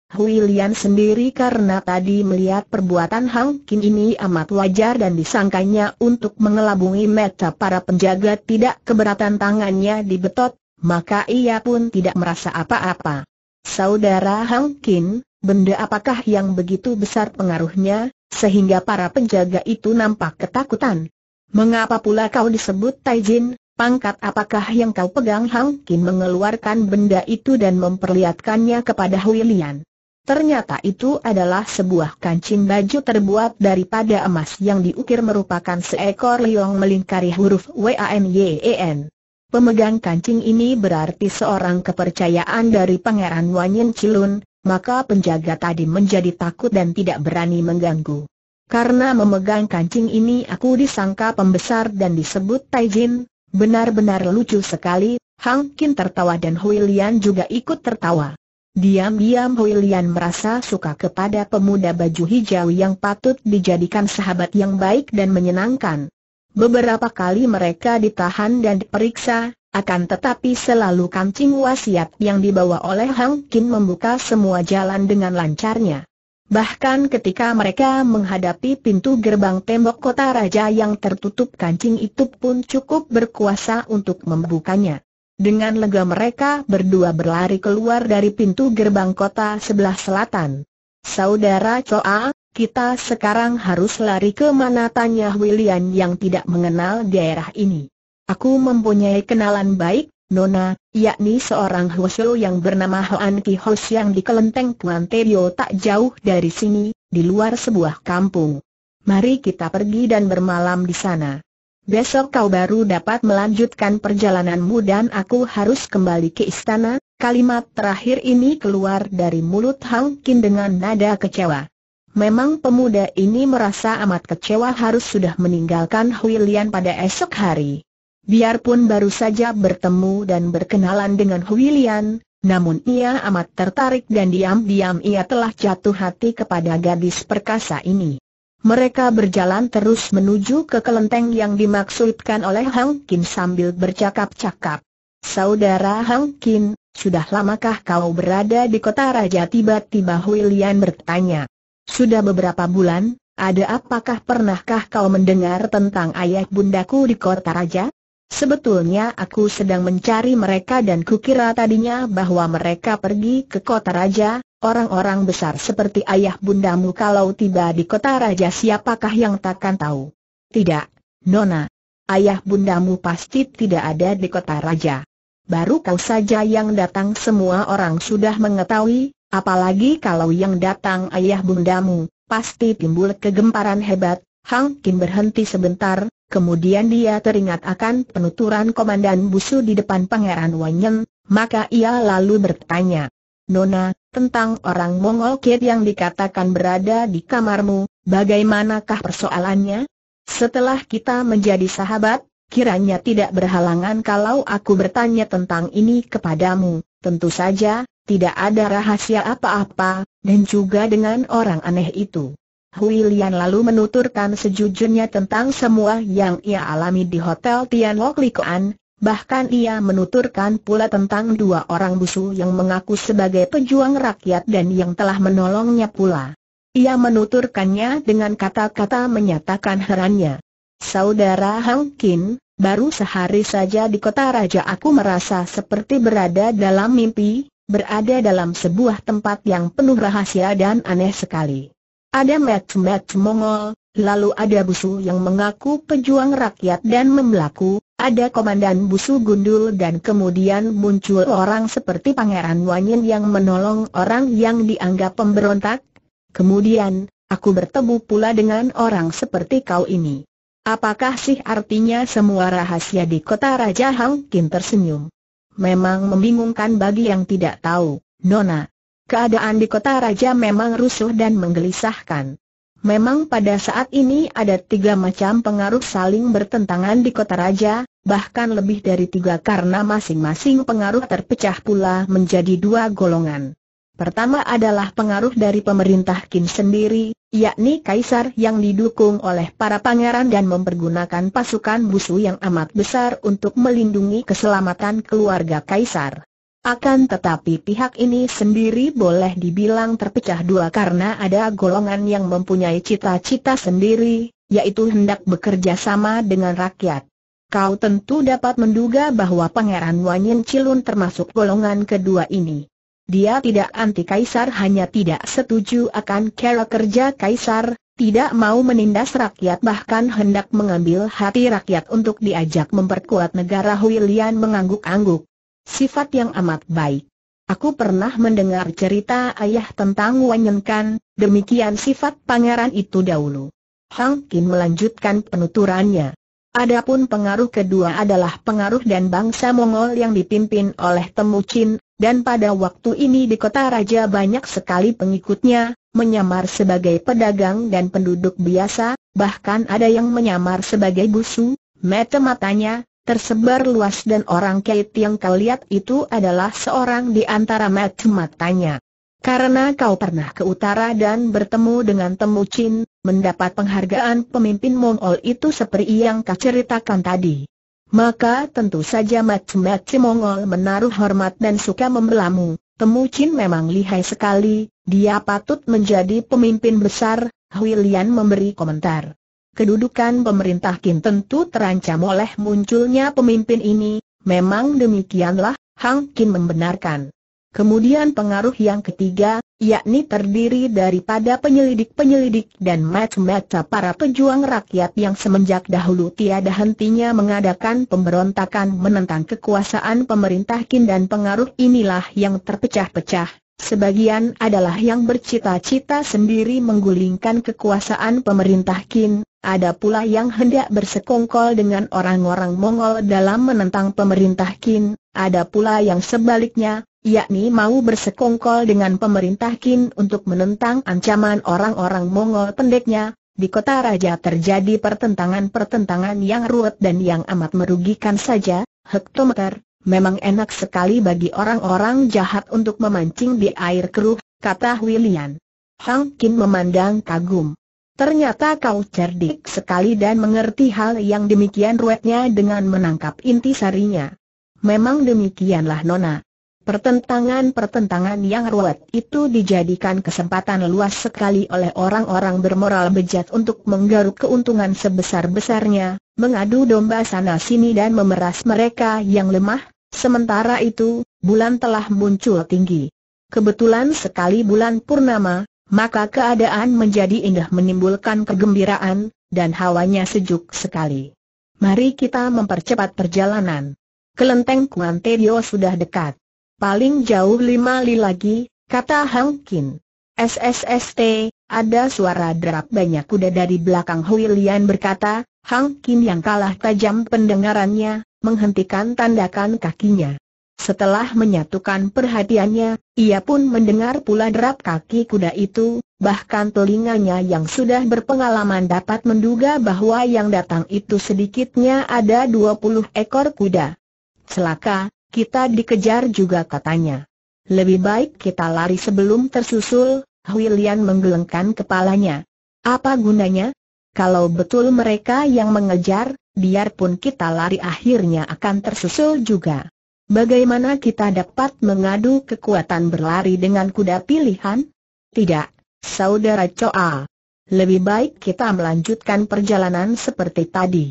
S1: Hui sendiri karena tadi melihat perbuatan Hang Kin ini amat wajar dan disangkanya untuk mengelabungi mata para penjaga tidak keberatan tangannya dibetot, maka ia pun tidak merasa apa-apa. Saudara Hang Kin, benda apakah yang begitu besar pengaruhnya, sehingga para penjaga itu nampak ketakutan? Mengapa pula kau disebut Taijin, Pangkat apakah yang kau pegang Hang Kim mengeluarkan benda itu dan memperlihatkannya kepada Huilian. Ternyata itu adalah sebuah kancing baju terbuat daripada emas yang diukir merupakan seekor liong melingkari huruf W-A-N-Y-E-N. E Pemegang kancing ini berarti seorang kepercayaan dari Pangeran Wanyen Cilun, maka penjaga tadi menjadi takut dan tidak berani mengganggu. Karena memegang kancing ini aku disangka pembesar dan disebut Taijin, Benar-benar lucu sekali, Hang Kin tertawa dan Hui Lian juga ikut tertawa. Diam-diam Hui Lian merasa suka kepada pemuda baju hijau yang patut dijadikan sahabat yang baik dan menyenangkan. Beberapa kali mereka ditahan dan diperiksa, akan tetapi selalu kancing wasiat yang dibawa oleh Hang Kin membuka semua jalan dengan lancarnya. Bahkan ketika mereka menghadapi pintu gerbang tembok kota raja yang tertutup kancing itu pun cukup berkuasa untuk membukanya. Dengan lega mereka berdua berlari keluar dari pintu gerbang kota sebelah selatan. Saudara Choa, kita sekarang harus lari ke mana tanya William yang tidak mengenal daerah ini. Aku mempunyai kenalan baik, Nona, yakni seorang Hwasyo yang bernama Hoan Ki Hos yang di kelenteng Tuan Tebio tak jauh dari sini, di luar sebuah kampung. Mari kita pergi dan bermalam di sana. Besok kau baru dapat melanjutkan perjalananmu dan aku harus kembali ke istana, kalimat terakhir ini keluar dari mulut Hang Kin dengan nada kecewa. Memang pemuda ini merasa amat kecewa harus sudah meninggalkan Hui Lian pada esok hari. Biarpun baru saja bertemu dan berkenalan dengan Huilian, namun ia amat tertarik dan diam-diam ia telah jatuh hati kepada gadis perkasa ini. Mereka berjalan terus menuju ke kelenteng yang dimaksudkan oleh Hang Kin sambil bercakap-cakap. Saudara Hang Kin, sudah lamakah kau berada di kota raja? Tiba-tiba Huilian bertanya. Sudah beberapa bulan, ada apakah pernahkah kau mendengar tentang ayah bundaku di kota raja? Sebetulnya aku sedang mencari mereka dan kukira tadinya bahwa mereka pergi ke kota raja, orang-orang besar seperti ayah bundamu kalau tiba di kota raja siapakah yang takkan tahu? Tidak, Nona. Ayah bundamu pasti tidak ada di kota raja. Baru kau saja yang datang semua orang sudah mengetahui, apalagi kalau yang datang ayah bundamu, pasti timbul kegemparan hebat. Hang Kim berhenti sebentar, kemudian dia teringat akan penuturan Komandan Busu di depan Pangeran Wanyen, maka ia lalu bertanya, Nona, tentang orang Mongol Kid yang dikatakan berada di kamarmu, bagaimanakah persoalannya? Setelah kita menjadi sahabat, kiranya tidak berhalangan kalau aku bertanya tentang ini kepadamu, tentu saja, tidak ada rahasia apa-apa, dan juga dengan orang aneh itu. Hui Lian lalu menuturkan sejujurnya tentang semua yang ia alami di Hotel Tian Lok Likoan, bahkan ia menuturkan pula tentang dua orang busu yang mengaku sebagai pejuang rakyat dan yang telah menolongnya pula. Ia menuturkannya dengan kata-kata menyatakan herannya. Saudara Hang Kin, baru sehari saja di kota raja aku merasa seperti berada dalam mimpi, berada dalam sebuah tempat yang penuh rahasia dan aneh sekali. Ada mat-mat Mongol, lalu ada busu yang mengaku pejuang rakyat dan memelaku, ada komandan busu gundul dan kemudian muncul orang seperti Pangeran Wanyin yang menolong orang yang dianggap pemberontak. Kemudian, aku bertemu pula dengan orang seperti kau ini. Apakah sih artinya semua rahasia di kota Raja Hang Kim tersenyum? Memang membingungkan bagi yang tidak tahu, Nona, Keadaan di kota raja memang rusuh dan menggelisahkan. Memang pada saat ini ada tiga macam pengaruh saling bertentangan di kota raja, bahkan lebih dari tiga karena masing-masing pengaruh terpecah pula menjadi dua golongan. Pertama adalah pengaruh dari pemerintah Qin sendiri, yakni kaisar yang didukung oleh para pangeran dan mempergunakan pasukan busu yang amat besar untuk melindungi keselamatan keluarga kaisar. Akan tetapi pihak ini sendiri boleh dibilang terpecah dua karena ada golongan yang mempunyai cita-cita sendiri, yaitu hendak bekerja sama dengan rakyat. Kau tentu dapat menduga bahwa Pangeran Wanyin Cilun termasuk golongan kedua ini. Dia tidak anti kaisar hanya tidak setuju akan cara kerja kaisar, tidak mau menindas rakyat bahkan hendak mengambil hati rakyat untuk diajak memperkuat negara Huilian mengangguk-angguk sifat yang amat baik. Aku pernah mendengar cerita ayah tentang Wanyenkan, demikian sifat pangeran itu dahulu. Hang Kim melanjutkan penuturannya. Adapun pengaruh kedua adalah pengaruh dan bangsa Mongol yang dipimpin oleh Temucin, dan pada waktu ini di kota raja banyak sekali pengikutnya, menyamar sebagai pedagang dan penduduk biasa, bahkan ada yang menyamar sebagai busu, mata matanya, tersebar luas dan orang kait yang kau lihat itu adalah seorang di antara mata-matanya. Karena kau pernah ke utara dan bertemu dengan Temu Chin, mendapat penghargaan pemimpin Mongol itu seperti yang kau ceritakan tadi. Maka tentu saja macam-macam Mongol menaruh hormat dan suka membelamu. Temu Chin memang lihai sekali, dia patut menjadi pemimpin besar, Hui Lian memberi komentar kedudukan pemerintah Kim tentu terancam oleh munculnya pemimpin ini, memang demikianlah, Hang Kim membenarkan. Kemudian pengaruh yang ketiga, yakni terdiri daripada penyelidik-penyelidik dan mata-mata para pejuang rakyat yang semenjak dahulu tiada hentinya mengadakan pemberontakan menentang kekuasaan pemerintah Kim dan pengaruh inilah yang terpecah-pecah. Sebagian adalah yang bercita-cita sendiri menggulingkan kekuasaan pemerintah Kim. Ada pula yang hendak bersekongkol dengan orang-orang Mongol dalam menentang pemerintah Qin, ada pula yang sebaliknya, yakni mau bersekongkol dengan pemerintah Qin untuk menentang ancaman orang-orang Mongol pendeknya. Di kota raja terjadi pertentangan-pertentangan yang ruwet dan yang amat merugikan saja, hektometer, memang enak sekali bagi orang-orang jahat untuk memancing di air keruh, kata William. Hang Qin memandang kagum. Ternyata kau cerdik sekali dan mengerti hal yang demikian ruetnya dengan menangkap inti sarinya. Memang demikianlah Nona. Pertentangan-pertentangan yang ruwet itu dijadikan kesempatan luas sekali oleh orang-orang bermoral bejat untuk menggaruk keuntungan sebesar-besarnya, mengadu domba sana-sini dan memeras mereka yang lemah, sementara itu, bulan telah muncul tinggi. Kebetulan sekali bulan purnama, maka keadaan menjadi indah menimbulkan kegembiraan, dan hawanya sejuk sekali. Mari kita mempercepat perjalanan. Kelenteng Kuan sudah dekat. Paling jauh lima li lagi, kata Hang Kin. SSST, ada suara derap banyak kuda dari belakang Hui Lian berkata, Hang Kin yang kalah tajam pendengarannya, menghentikan tandakan kakinya. Setelah menyatukan perhatiannya, ia pun mendengar pula derap kaki kuda itu, bahkan telinganya yang sudah berpengalaman dapat menduga bahwa yang datang itu sedikitnya ada 20 ekor kuda. Celaka, kita dikejar juga katanya. Lebih baik kita lari sebelum tersusul, Huilian menggelengkan kepalanya. Apa gunanya? Kalau betul mereka yang mengejar, biarpun kita lari akhirnya akan tersusul juga. Bagaimana kita dapat mengadu kekuatan berlari dengan kuda pilihan? Tidak, Saudara Choa. Lebih baik kita melanjutkan perjalanan seperti tadi.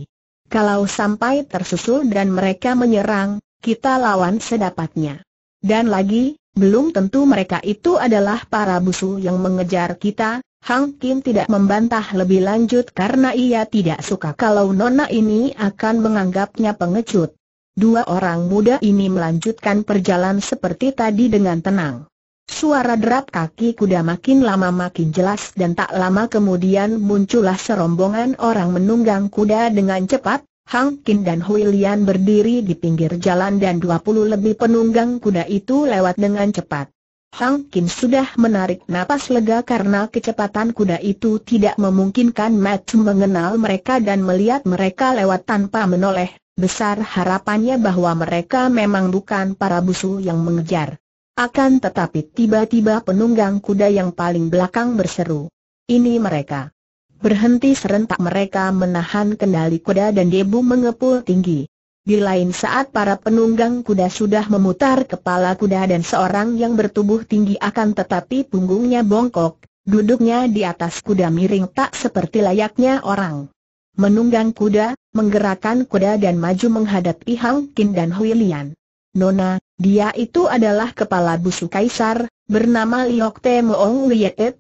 S1: Kalau sampai tersusul dan mereka menyerang, kita lawan sedapatnya. Dan lagi, belum tentu mereka itu adalah para busu yang mengejar kita, Hang Kim tidak membantah lebih lanjut karena ia tidak suka kalau Nona ini akan menganggapnya pengecut. Dua orang muda ini melanjutkan perjalanan seperti tadi dengan tenang. Suara derap kaki kuda makin lama makin jelas dan tak lama kemudian muncullah serombongan orang menunggang kuda dengan cepat, Hang Kin dan Hui Lian berdiri di pinggir jalan dan 20 lebih penunggang kuda itu lewat dengan cepat. Hang Kin sudah menarik napas lega karena kecepatan kuda itu tidak memungkinkan Matt mengenal mereka dan melihat mereka lewat tanpa menoleh. Besar harapannya bahwa mereka memang bukan para busu yang mengejar. Akan tetapi tiba-tiba penunggang kuda yang paling belakang berseru. Ini mereka. Berhenti serentak mereka menahan kendali kuda dan debu mengepul tinggi. Di lain saat para penunggang kuda sudah memutar kepala kuda dan seorang yang bertubuh tinggi akan tetapi punggungnya bongkok, duduknya di atas kuda miring tak seperti layaknya orang menunggang kuda, menggerakkan kuda dan maju menghadapi Hang Kin dan Hui Lian. Nona, dia itu adalah kepala busuk kaisar, bernama Liok Te Moong Liet.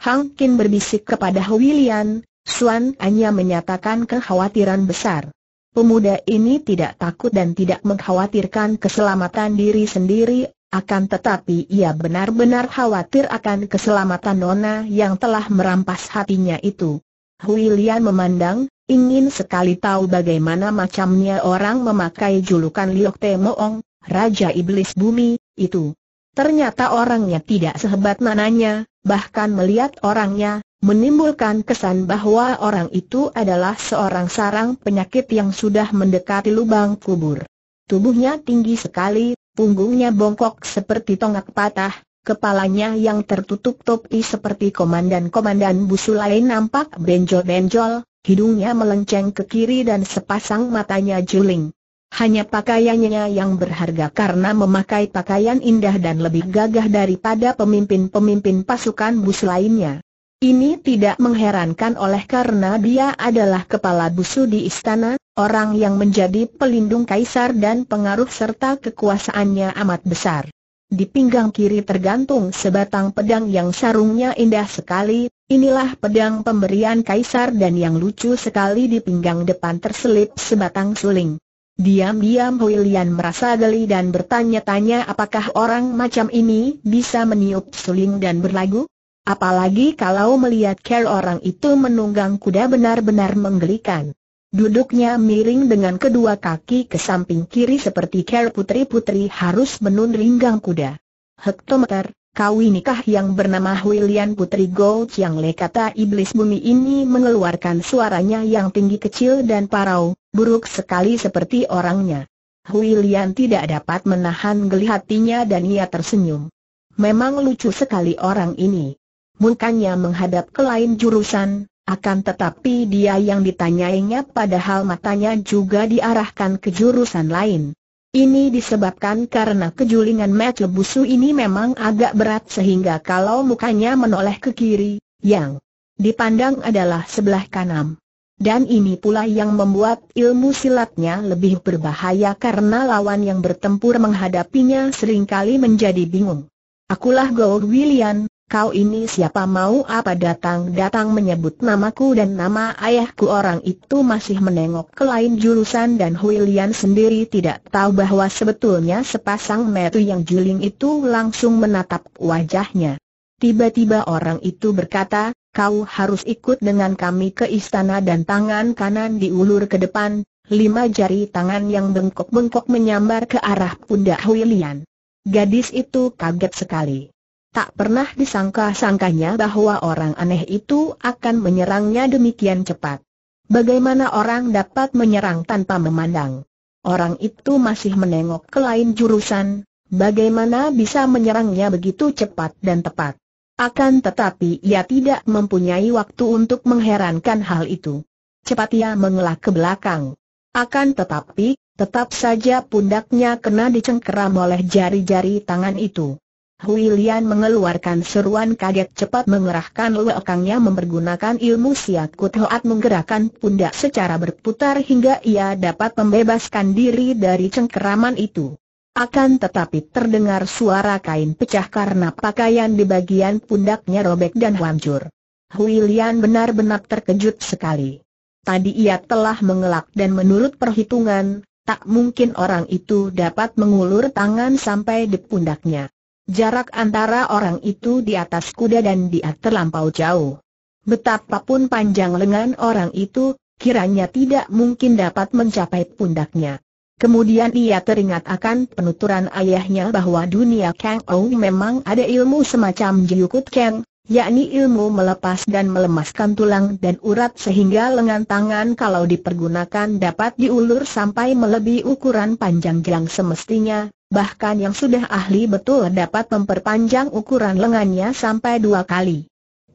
S1: Hang Kin berbisik kepada Hui Lian, Suan Anya menyatakan kekhawatiran besar. Pemuda ini tidak takut dan tidak mengkhawatirkan keselamatan diri sendiri akan tetapi ia benar-benar khawatir akan keselamatan Nona yang telah merampas hatinya itu. Hui Lian memandang, Ingin sekali tahu bagaimana macamnya orang memakai julukan Liok Te Moong, Raja Iblis Bumi, itu. Ternyata orangnya tidak sehebat nananya, bahkan melihat orangnya, menimbulkan kesan bahwa orang itu adalah seorang sarang penyakit yang sudah mendekati lubang kubur. Tubuhnya tinggi sekali, punggungnya bongkok seperti tongak patah, Kepalanya yang tertutup topi seperti komandan-komandan busu lain nampak benjol-benjol, hidungnya melenceng ke kiri dan sepasang matanya juling. Hanya pakaiannya yang berharga karena memakai pakaian indah dan lebih gagah daripada pemimpin-pemimpin pasukan busu lainnya. Ini tidak mengherankan oleh karena dia adalah kepala busu di istana, orang yang menjadi pelindung kaisar dan pengaruh serta kekuasaannya amat besar. Di pinggang kiri tergantung sebatang pedang yang sarungnya indah sekali, inilah pedang pemberian kaisar dan yang lucu sekali di pinggang depan terselip sebatang suling. Diam-diam William merasa geli dan bertanya-tanya apakah orang macam ini bisa meniup suling dan berlagu? Apalagi kalau melihat care orang itu menunggang kuda benar-benar menggelikan. Duduknya miring dengan kedua kaki ke samping kiri seperti care putri-putri harus ringgang kuda. Hektometer, kau nikah yang bernama Huilian Putri Gold yang lekata iblis bumi ini mengeluarkan suaranya yang tinggi kecil dan parau, buruk sekali seperti orangnya. Huilian tidak dapat menahan geli hatinya dan ia tersenyum. Memang lucu sekali orang ini. Mukanya menghadap ke lain jurusan, akan tetapi dia yang ditanyainya padahal matanya juga diarahkan ke jurusan lain. Ini disebabkan karena kejulingan Matthew busu ini memang agak berat sehingga kalau mukanya menoleh ke kiri, yang dipandang adalah sebelah kanan. Dan ini pula yang membuat ilmu silatnya lebih berbahaya karena lawan yang bertempur menghadapinya seringkali menjadi bingung. Akulah Gold William, kau ini siapa mau apa datang-datang menyebut namaku dan nama ayahku orang itu masih menengok ke lain jurusan dan Huilian sendiri tidak tahu bahwa sebetulnya sepasang metu yang juling itu langsung menatap wajahnya. Tiba-tiba orang itu berkata, kau harus ikut dengan kami ke istana dan tangan kanan diulur ke depan, lima jari tangan yang bengkok-bengkok menyambar ke arah pundak Huilian. Gadis itu kaget sekali. Tak pernah disangka-sangkanya bahwa orang aneh itu akan menyerangnya demikian cepat. Bagaimana orang dapat menyerang tanpa memandang? Orang itu masih menengok ke lain jurusan, bagaimana bisa menyerangnya begitu cepat dan tepat? Akan tetapi ia tidak mempunyai waktu untuk mengherankan hal itu. Cepat ia mengelak ke belakang. Akan tetapi, tetap saja pundaknya kena dicengkeram oleh jari-jari tangan itu. Huilian mengeluarkan seruan kaget cepat mengerahkan lekangnya mempergunakan ilmu siak hoat menggerakkan pundak secara berputar hingga ia dapat membebaskan diri dari cengkeraman itu. Akan tetapi terdengar suara kain pecah karena pakaian di bagian pundaknya robek dan hancur. Huilian benar-benar terkejut sekali. Tadi ia telah mengelak dan menurut perhitungan, tak mungkin orang itu dapat mengulur tangan sampai di pundaknya. Jarak antara orang itu di atas kuda dan dia terlampau jauh. Betapapun panjang lengan orang itu, kiranya tidak mungkin dapat mencapai pundaknya. Kemudian ia teringat akan penuturan ayahnya bahwa dunia Kang Ou memang ada ilmu semacam Jiukut Kang, yakni ilmu melepas dan melemaskan tulang dan urat sehingga lengan tangan kalau dipergunakan dapat diulur sampai melebihi ukuran panjang gelang semestinya, bahkan yang sudah ahli betul dapat memperpanjang ukuran lengannya sampai dua kali.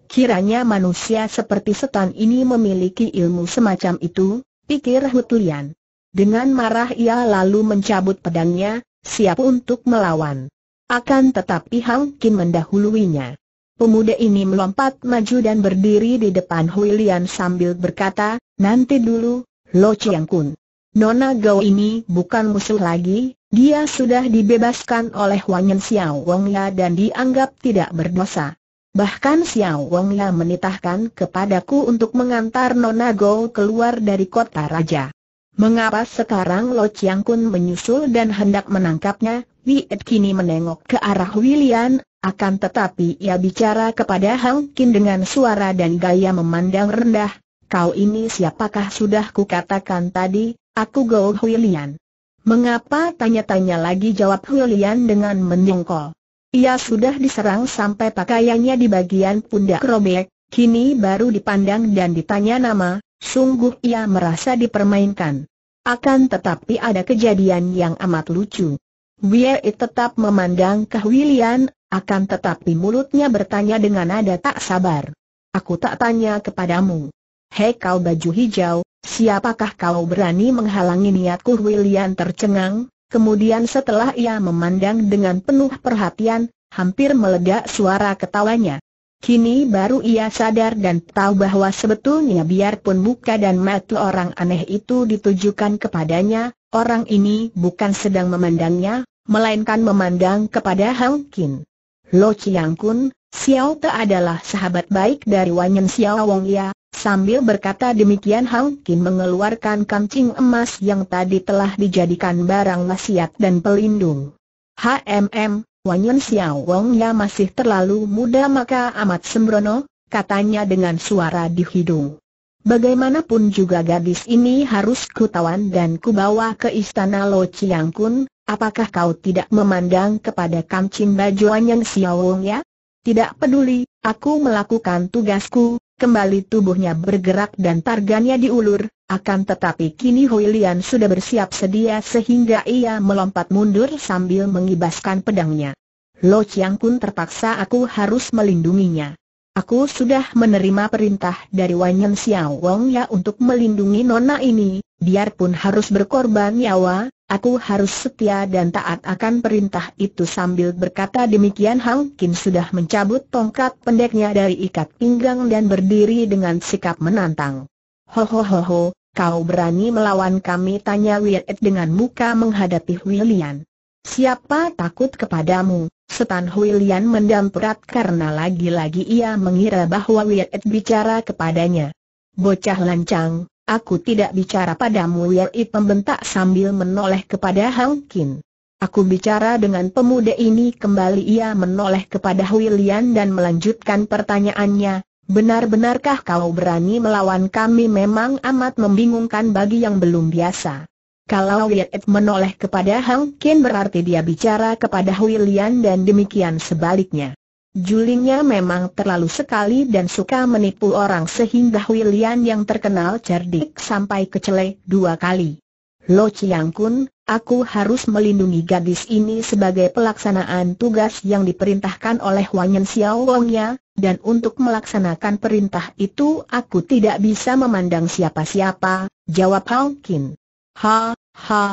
S1: Kiranya manusia seperti setan ini memiliki ilmu semacam itu, pikir Hutlian. Dengan marah ia lalu mencabut pedangnya, siap untuk melawan. Akan tetapi Hang Kim mendahuluinya. Pemuda ini melompat maju dan berdiri di depan Huilian sambil berkata, Nanti dulu, Lo Chiang Kun. Nona Gao ini bukan musuh lagi, dia sudah dibebaskan oleh Wang Wanyan Xiao La, dan dianggap tidak berdosa. Bahkan Xiao La menitahkan kepadaku untuk mengantar Nona Go keluar dari kota raja. Mengapa sekarang Lo Chiang Kun menyusul dan hendak menangkapnya? Wiet kini menengok ke arah William, akan tetapi ia bicara kepada Hang Kin dengan suara dan gaya memandang rendah. Kau ini siapakah sudah kukatakan tadi, aku Go William. Mengapa tanya-tanya lagi jawab Hulian dengan menyongkol. Ia sudah diserang sampai pakaiannya di bagian pundak robek, kini baru dipandang dan ditanya nama, sungguh ia merasa dipermainkan. Akan tetapi ada kejadian yang amat lucu. Wei tetap memandang ke Hulian, akan tetapi mulutnya bertanya dengan nada tak sabar. Aku tak tanya kepadamu. Hei kau baju hijau, Siapakah kau berani menghalangi niatku William tercengang, kemudian setelah ia memandang dengan penuh perhatian, hampir meledak suara ketawanya. Kini baru ia sadar dan tahu bahwa sebetulnya biarpun muka dan mata orang aneh itu ditujukan kepadanya, orang ini bukan sedang memandangnya, melainkan memandang kepada Hang Kin. Lo Chiang Kun, Xiao Te adalah sahabat baik dari Wanyan Xiao Wong Ya, sambil berkata demikian Hang Kin mengeluarkan kancing emas yang tadi telah dijadikan barang wasiat dan pelindung. HMM, Wanyan Xiao Wong Ya masih terlalu muda maka amat sembrono, katanya dengan suara di hidung. Bagaimanapun juga gadis ini harus kutawan dan kubawa ke istana Lo Chiang Kun, apakah kau tidak memandang kepada kancing bajuan yang Xiao Wong Ya? Tidak peduli, aku melakukan tugasku, kembali tubuhnya bergerak dan targannya diulur, akan tetapi kini Hui Lian sudah bersiap sedia sehingga ia melompat mundur sambil mengibaskan pedangnya. Lo Chiang pun terpaksa aku harus melindunginya. Aku sudah menerima perintah dari Wanyan Xiao Wong Ya untuk melindungi nona ini, biarpun harus berkorban nyawa, aku harus setia dan taat akan perintah itu sambil berkata demikian Hang Kim sudah mencabut tongkat pendeknya dari ikat pinggang dan berdiri dengan sikap menantang. Ho ho ho ho, kau berani melawan kami tanya Wiet dengan muka menghadapi William. Siapa takut kepadamu? Setan Huilian mendamprat karena lagi-lagi ia mengira bahwa Wiet bicara kepadanya. Bocah lancang, Aku tidak bicara padamu Yeri pembentak sambil menoleh kepada Hang Kin. Aku bicara dengan pemuda ini kembali ia menoleh kepada Huilian dan melanjutkan pertanyaannya, benar-benarkah kau berani melawan kami memang amat membingungkan bagi yang belum biasa. Kalau Yet menoleh kepada Hang Kin berarti dia bicara kepada Huilian dan demikian sebaliknya. Julingnya memang terlalu sekali dan suka menipu orang sehingga William yang terkenal cerdik sampai kecele dua kali. Lo Chiang Kun, aku harus melindungi gadis ini sebagai pelaksanaan tugas yang diperintahkan oleh Wanyan Xiao Wongnya, dan untuk melaksanakan perintah itu aku tidak bisa memandang siapa-siapa, jawab Hao Kin. Ha, ha,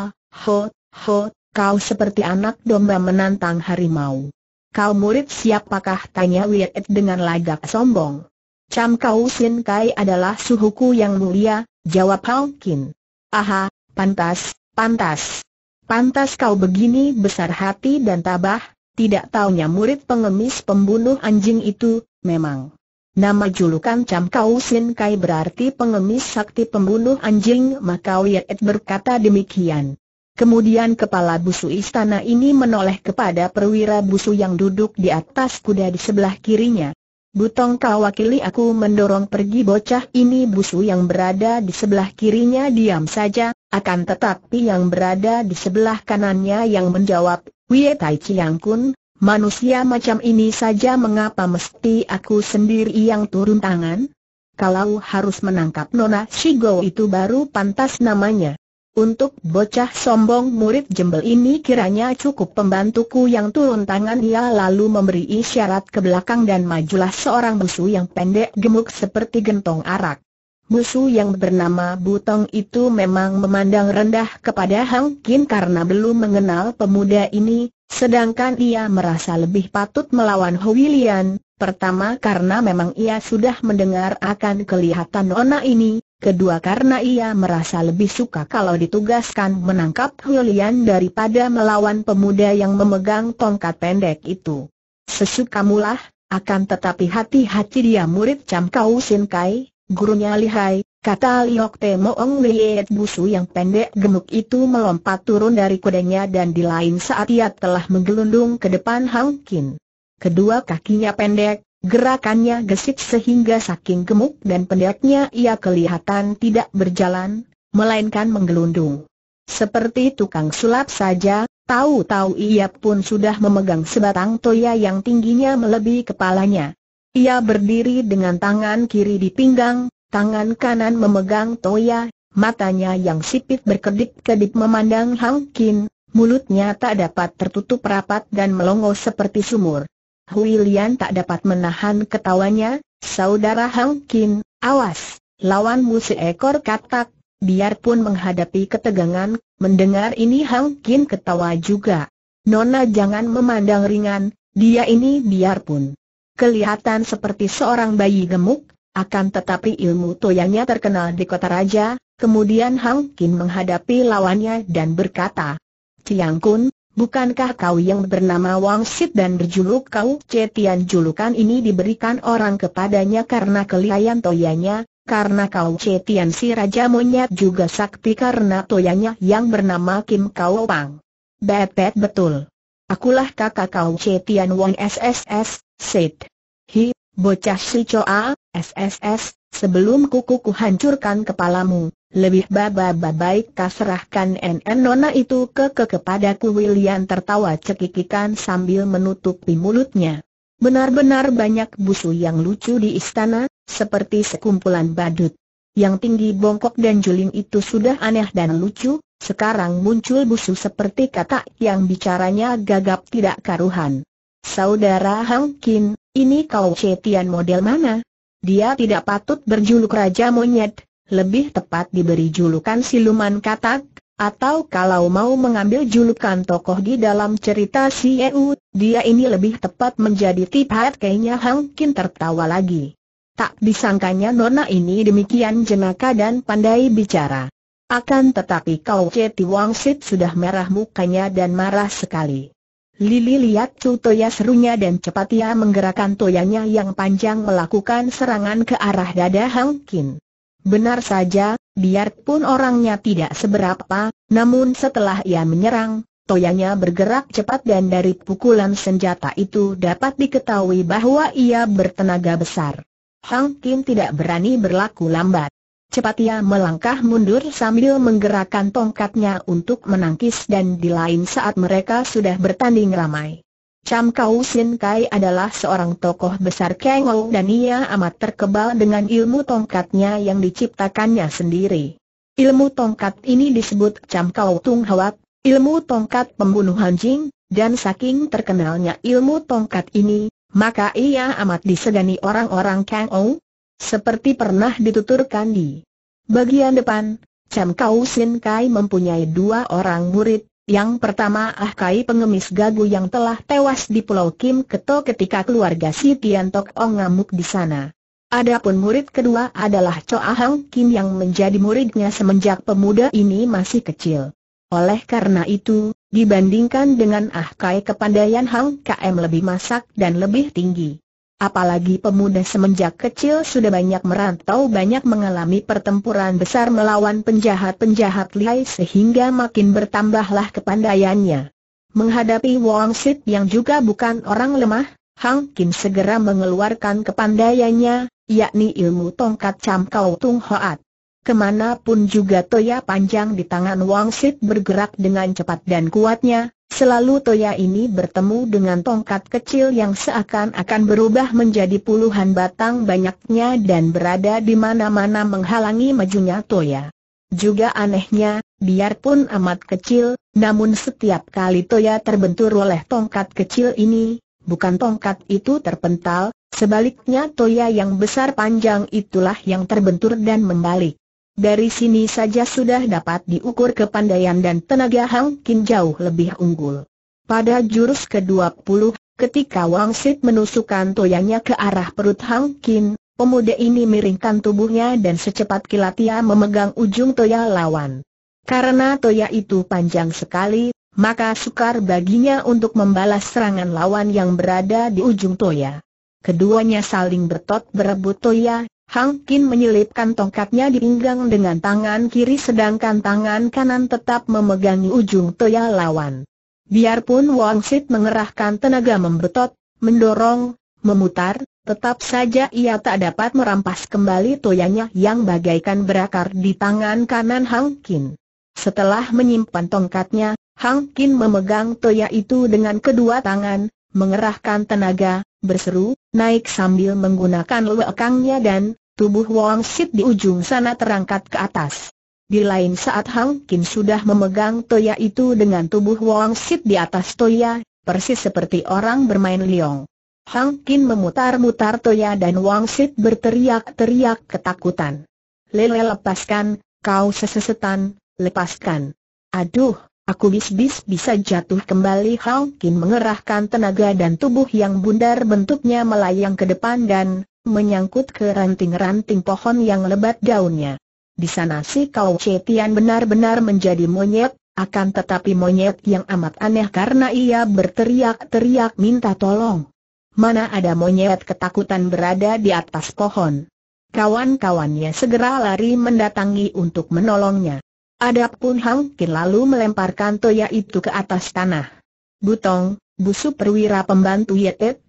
S1: ho, ho, kau seperti anak domba menantang harimau. Kau murid siapakah tanya Wiet dengan lagak sombong. Cam Kau Sin Kai adalah suhuku yang mulia, jawab Hau Kin. Aha, pantas, pantas. Pantas kau begini besar hati dan tabah, tidak taunya murid pengemis pembunuh anjing itu, memang. Nama julukan Cam Kau Sin Kai berarti pengemis sakti pembunuh anjing maka Wiet berkata demikian. Kemudian kepala busu istana ini menoleh kepada perwira busu yang duduk di atas kuda di sebelah kirinya. Butong kau wakili aku mendorong pergi bocah ini busu yang berada di sebelah kirinya diam saja, akan tetapi yang berada di sebelah kanannya yang menjawab, Wie Tai Chiang Kun, manusia macam ini saja mengapa mesti aku sendiri yang turun tangan? Kalau harus menangkap Nona Shigo itu baru pantas namanya. Untuk bocah sombong murid jembel ini kiranya cukup pembantuku yang turun tangan ia lalu memberi isyarat ke belakang dan majulah seorang musuh yang pendek gemuk seperti gentong arak. Musuh yang bernama Butong itu memang memandang rendah kepada Hang Kin karena belum mengenal pemuda ini, sedangkan ia merasa lebih patut melawan Ho pertama karena memang ia sudah mendengar akan kelihatan nona ini, Kedua karena ia merasa lebih suka kalau ditugaskan menangkap Hulian daripada melawan pemuda yang memegang tongkat pendek itu. Sesukamulah, akan tetapi hati-hati dia murid Cam Kau Sin Kai, gurunya lihai, kata Liok Te Moong Liet Busu yang pendek gemuk itu melompat turun dari kudanya dan di lain saat ia telah menggelundung ke depan Hang Kin. Kedua kakinya pendek, Gerakannya gesit sehingga saking gemuk dan pendeknya ia kelihatan tidak berjalan, melainkan menggelundung. Seperti tukang sulap saja, tahu-tahu ia pun sudah memegang sebatang toya yang tingginya melebihi kepalanya. Ia berdiri dengan tangan kiri di pinggang, tangan kanan memegang toya, matanya yang sipit berkedip-kedip memandang Hang Kin, mulutnya tak dapat tertutup rapat dan melongo seperti sumur. Hui Lian tak dapat menahan ketawanya, Saudara Hang Kin, awas, lawanmu ekor katak, biarpun menghadapi ketegangan, mendengar ini Hang Kin ketawa juga. Nona jangan memandang ringan, dia ini biarpun kelihatan seperti seorang bayi gemuk, akan tetapi ilmu toyangnya terkenal di kota raja, kemudian Hang Kin menghadapi lawannya dan berkata, Ciang Kun, Bukankah kau yang bernama Wang Sit dan berjuluk kau Cetian julukan ini diberikan orang kepadanya karena kelihayan toyanya, karena kau Cetian si Raja Monyet juga sakti karena toyanya yang bernama Kim Kau Pang. Betet betul. Akulah kakak kau Cetian Wang SSS, Sit. Hi, bocah si Choa, SSS, sebelum kuku hancurkan kepalamu, lebih baba-baba baik kau serahkan NN Nona itu ke ke kepadaku William tertawa cekikikan sambil menutupi mulutnya. Benar-benar banyak busu yang lucu di istana, seperti sekumpulan badut. Yang tinggi bongkok dan juling itu sudah aneh dan lucu, sekarang muncul busu seperti kata yang bicaranya gagap tidak karuhan. Saudara Hang Kin, ini kau cetian model mana? Dia tidak patut berjuluk Raja Monyet, lebih tepat diberi julukan siluman katak, atau kalau mau mengambil julukan tokoh di dalam cerita si dia ini lebih tepat menjadi tipat kayaknya Hang Kin tertawa lagi. Tak disangkanya nona ini demikian jenaka dan pandai bicara. Akan tetapi kau Ceti Wangsit sudah merah mukanya dan marah sekali. Lili lihat Chu Toya serunya dan cepat ia menggerakkan toyanya yang panjang melakukan serangan ke arah dada Hang Kin. Benar saja, biarpun orangnya tidak seberapa, namun setelah ia menyerang, toyanya bergerak cepat dan dari pukulan senjata itu dapat diketahui bahwa ia bertenaga besar. Hang Kim tidak berani berlaku lambat. Cepat ia melangkah mundur sambil menggerakkan tongkatnya untuk menangkis dan di lain saat mereka sudah bertanding ramai. Cham Kau Sin Kai adalah seorang tokoh besar Kengou dan ia amat terkebal dengan ilmu tongkatnya yang diciptakannya sendiri. Ilmu tongkat ini disebut Cham Kau Tung Hawat, ilmu tongkat pembunuh anjing, dan saking terkenalnya ilmu tongkat ini, maka ia amat disegani orang-orang Kengou. Seperti pernah dituturkan di bagian depan, Cham Kau Sin Kai mempunyai dua orang murid, yang pertama Ah Kai pengemis gagu yang telah tewas di Pulau Kim Keto ketika keluarga si Tian Tok Ong ngamuk di sana. Adapun murid kedua adalah Choa ah Hang Kim yang menjadi muridnya semenjak pemuda ini masih kecil. Oleh karena itu, dibandingkan dengan Ah Kai kepandaian Hang KM lebih masak dan lebih tinggi. Apalagi pemuda semenjak kecil sudah banyak merantau banyak mengalami pertempuran besar melawan penjahat-penjahat lihai sehingga makin bertambahlah kepandaiannya. Menghadapi Wang Sit yang juga bukan orang lemah, Hang Kim segera mengeluarkan kepandaiannya, yakni ilmu tongkat Cam Tung Hoat. Kemanapun juga toya panjang di tangan Wang Sit bergerak dengan cepat dan kuatnya, Selalu Toya ini bertemu dengan tongkat kecil yang seakan-akan berubah menjadi puluhan batang banyaknya dan berada di mana-mana menghalangi majunya Toya. Juga anehnya, biarpun amat kecil, namun setiap kali Toya terbentur oleh tongkat kecil ini, bukan tongkat itu terpental, sebaliknya Toya yang besar panjang itulah yang terbentur dan membalik. Dari sini saja sudah dapat diukur kepandaian dan tenaga Hang Kin jauh lebih unggul. Pada jurus ke-20, ketika Wang Sit menusukkan toyangnya ke arah perut Hang Kin, pemuda ini miringkan tubuhnya dan secepat kilat ia memegang ujung toya lawan. Karena toya itu panjang sekali, maka sukar baginya untuk membalas serangan lawan yang berada di ujung toya. Keduanya saling bertot berebut toya, Hang Kin menyelipkan tongkatnya di pinggang dengan tangan kiri sedangkan tangan kanan tetap memegangi ujung toya lawan. Biarpun Wang Sit mengerahkan tenaga membetot, mendorong, memutar, tetap saja ia tak dapat merampas kembali toyanya yang bagaikan berakar di tangan kanan Hang Kin. Setelah menyimpan tongkatnya, Hang Kin memegang toya itu dengan kedua tangan, mengerahkan tenaga, berseru, naik sambil menggunakan lekangnya dan Tubuh Wang Sit di ujung sana terangkat ke atas. Di lain saat Hang Kim sudah memegang toya itu dengan tubuh Wang Sit di atas toya, persis seperti orang bermain liong. Hang Kim memutar-mutar toya dan Wang Sit berteriak-teriak ketakutan. Lele lepaskan, kau sesesetan, lepaskan. Aduh, aku bis-bis bisa jatuh kembali Hang Kim mengerahkan tenaga dan tubuh yang bundar bentuknya melayang ke depan dan menyangkut ke ranting-ranting pohon yang lebat daunnya. Di sana si Kau Tian benar-benar menjadi monyet, akan tetapi monyet yang amat aneh karena ia berteriak-teriak minta tolong. Mana ada monyet ketakutan berada di atas pohon. Kawan-kawannya segera lari mendatangi untuk menolongnya. Adapun Hang Kin lalu melemparkan toya itu ke atas tanah. Butong, busu perwira pembantu Yetet,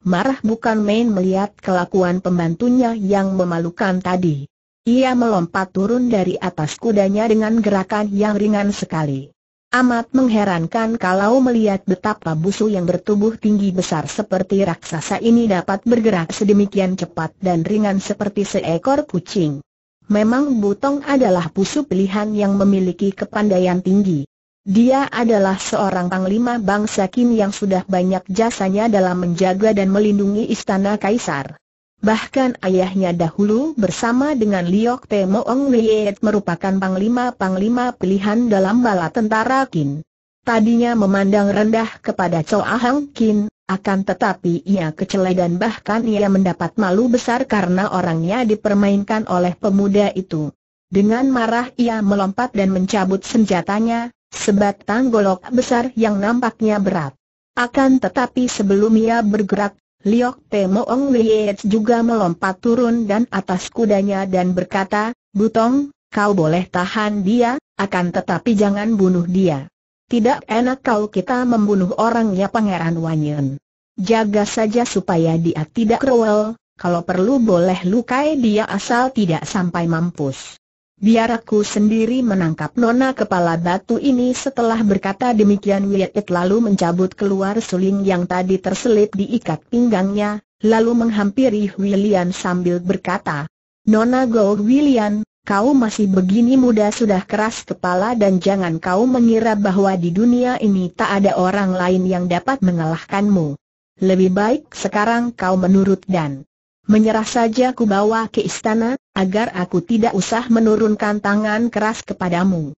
S1: marah bukan main melihat kelakuan pembantunya yang memalukan tadi. Ia melompat turun dari atas kudanya dengan gerakan yang ringan sekali. Amat mengherankan kalau melihat betapa busu yang bertubuh tinggi besar seperti raksasa ini dapat bergerak sedemikian cepat dan ringan seperti seekor kucing. Memang Butong adalah busu pilihan yang memiliki kepandaian tinggi. Dia adalah seorang panglima bangsa Kim yang sudah banyak jasanya dalam menjaga dan melindungi istana kaisar. Bahkan ayahnya dahulu bersama dengan Liok Te Ong Liet merupakan panglima-panglima pilihan dalam bala tentara Kim. Tadinya memandang rendah kepada Choa Hang Kim, akan tetapi ia kecelai dan bahkan ia mendapat malu besar karena orangnya dipermainkan oleh pemuda itu. Dengan marah ia melompat dan mencabut senjatanya, Sebatang golok besar yang nampaknya berat. Akan tetapi sebelum ia bergerak, Liok Pe Moong juga melompat turun dan atas kudanya dan berkata, Butong, kau boleh tahan dia, akan tetapi jangan bunuh dia. Tidak enak kau kita membunuh orangnya Pangeran Wanyen. Jaga saja supaya dia tidak rewel, kalau perlu boleh lukai dia asal tidak sampai mampus. Biar aku sendiri menangkap nona kepala batu ini setelah berkata demikian Wiet lalu mencabut keluar suling yang tadi terselip diikat pinggangnya, lalu menghampiri William sambil berkata, Nona Go William, kau masih begini muda sudah keras kepala dan jangan kau mengira bahwa di dunia ini tak ada orang lain yang dapat mengalahkanmu. Lebih baik sekarang kau menurut dan menyerah saja ku bawa ke istana, agar aku tidak usah menurunkan tangan keras kepadamu.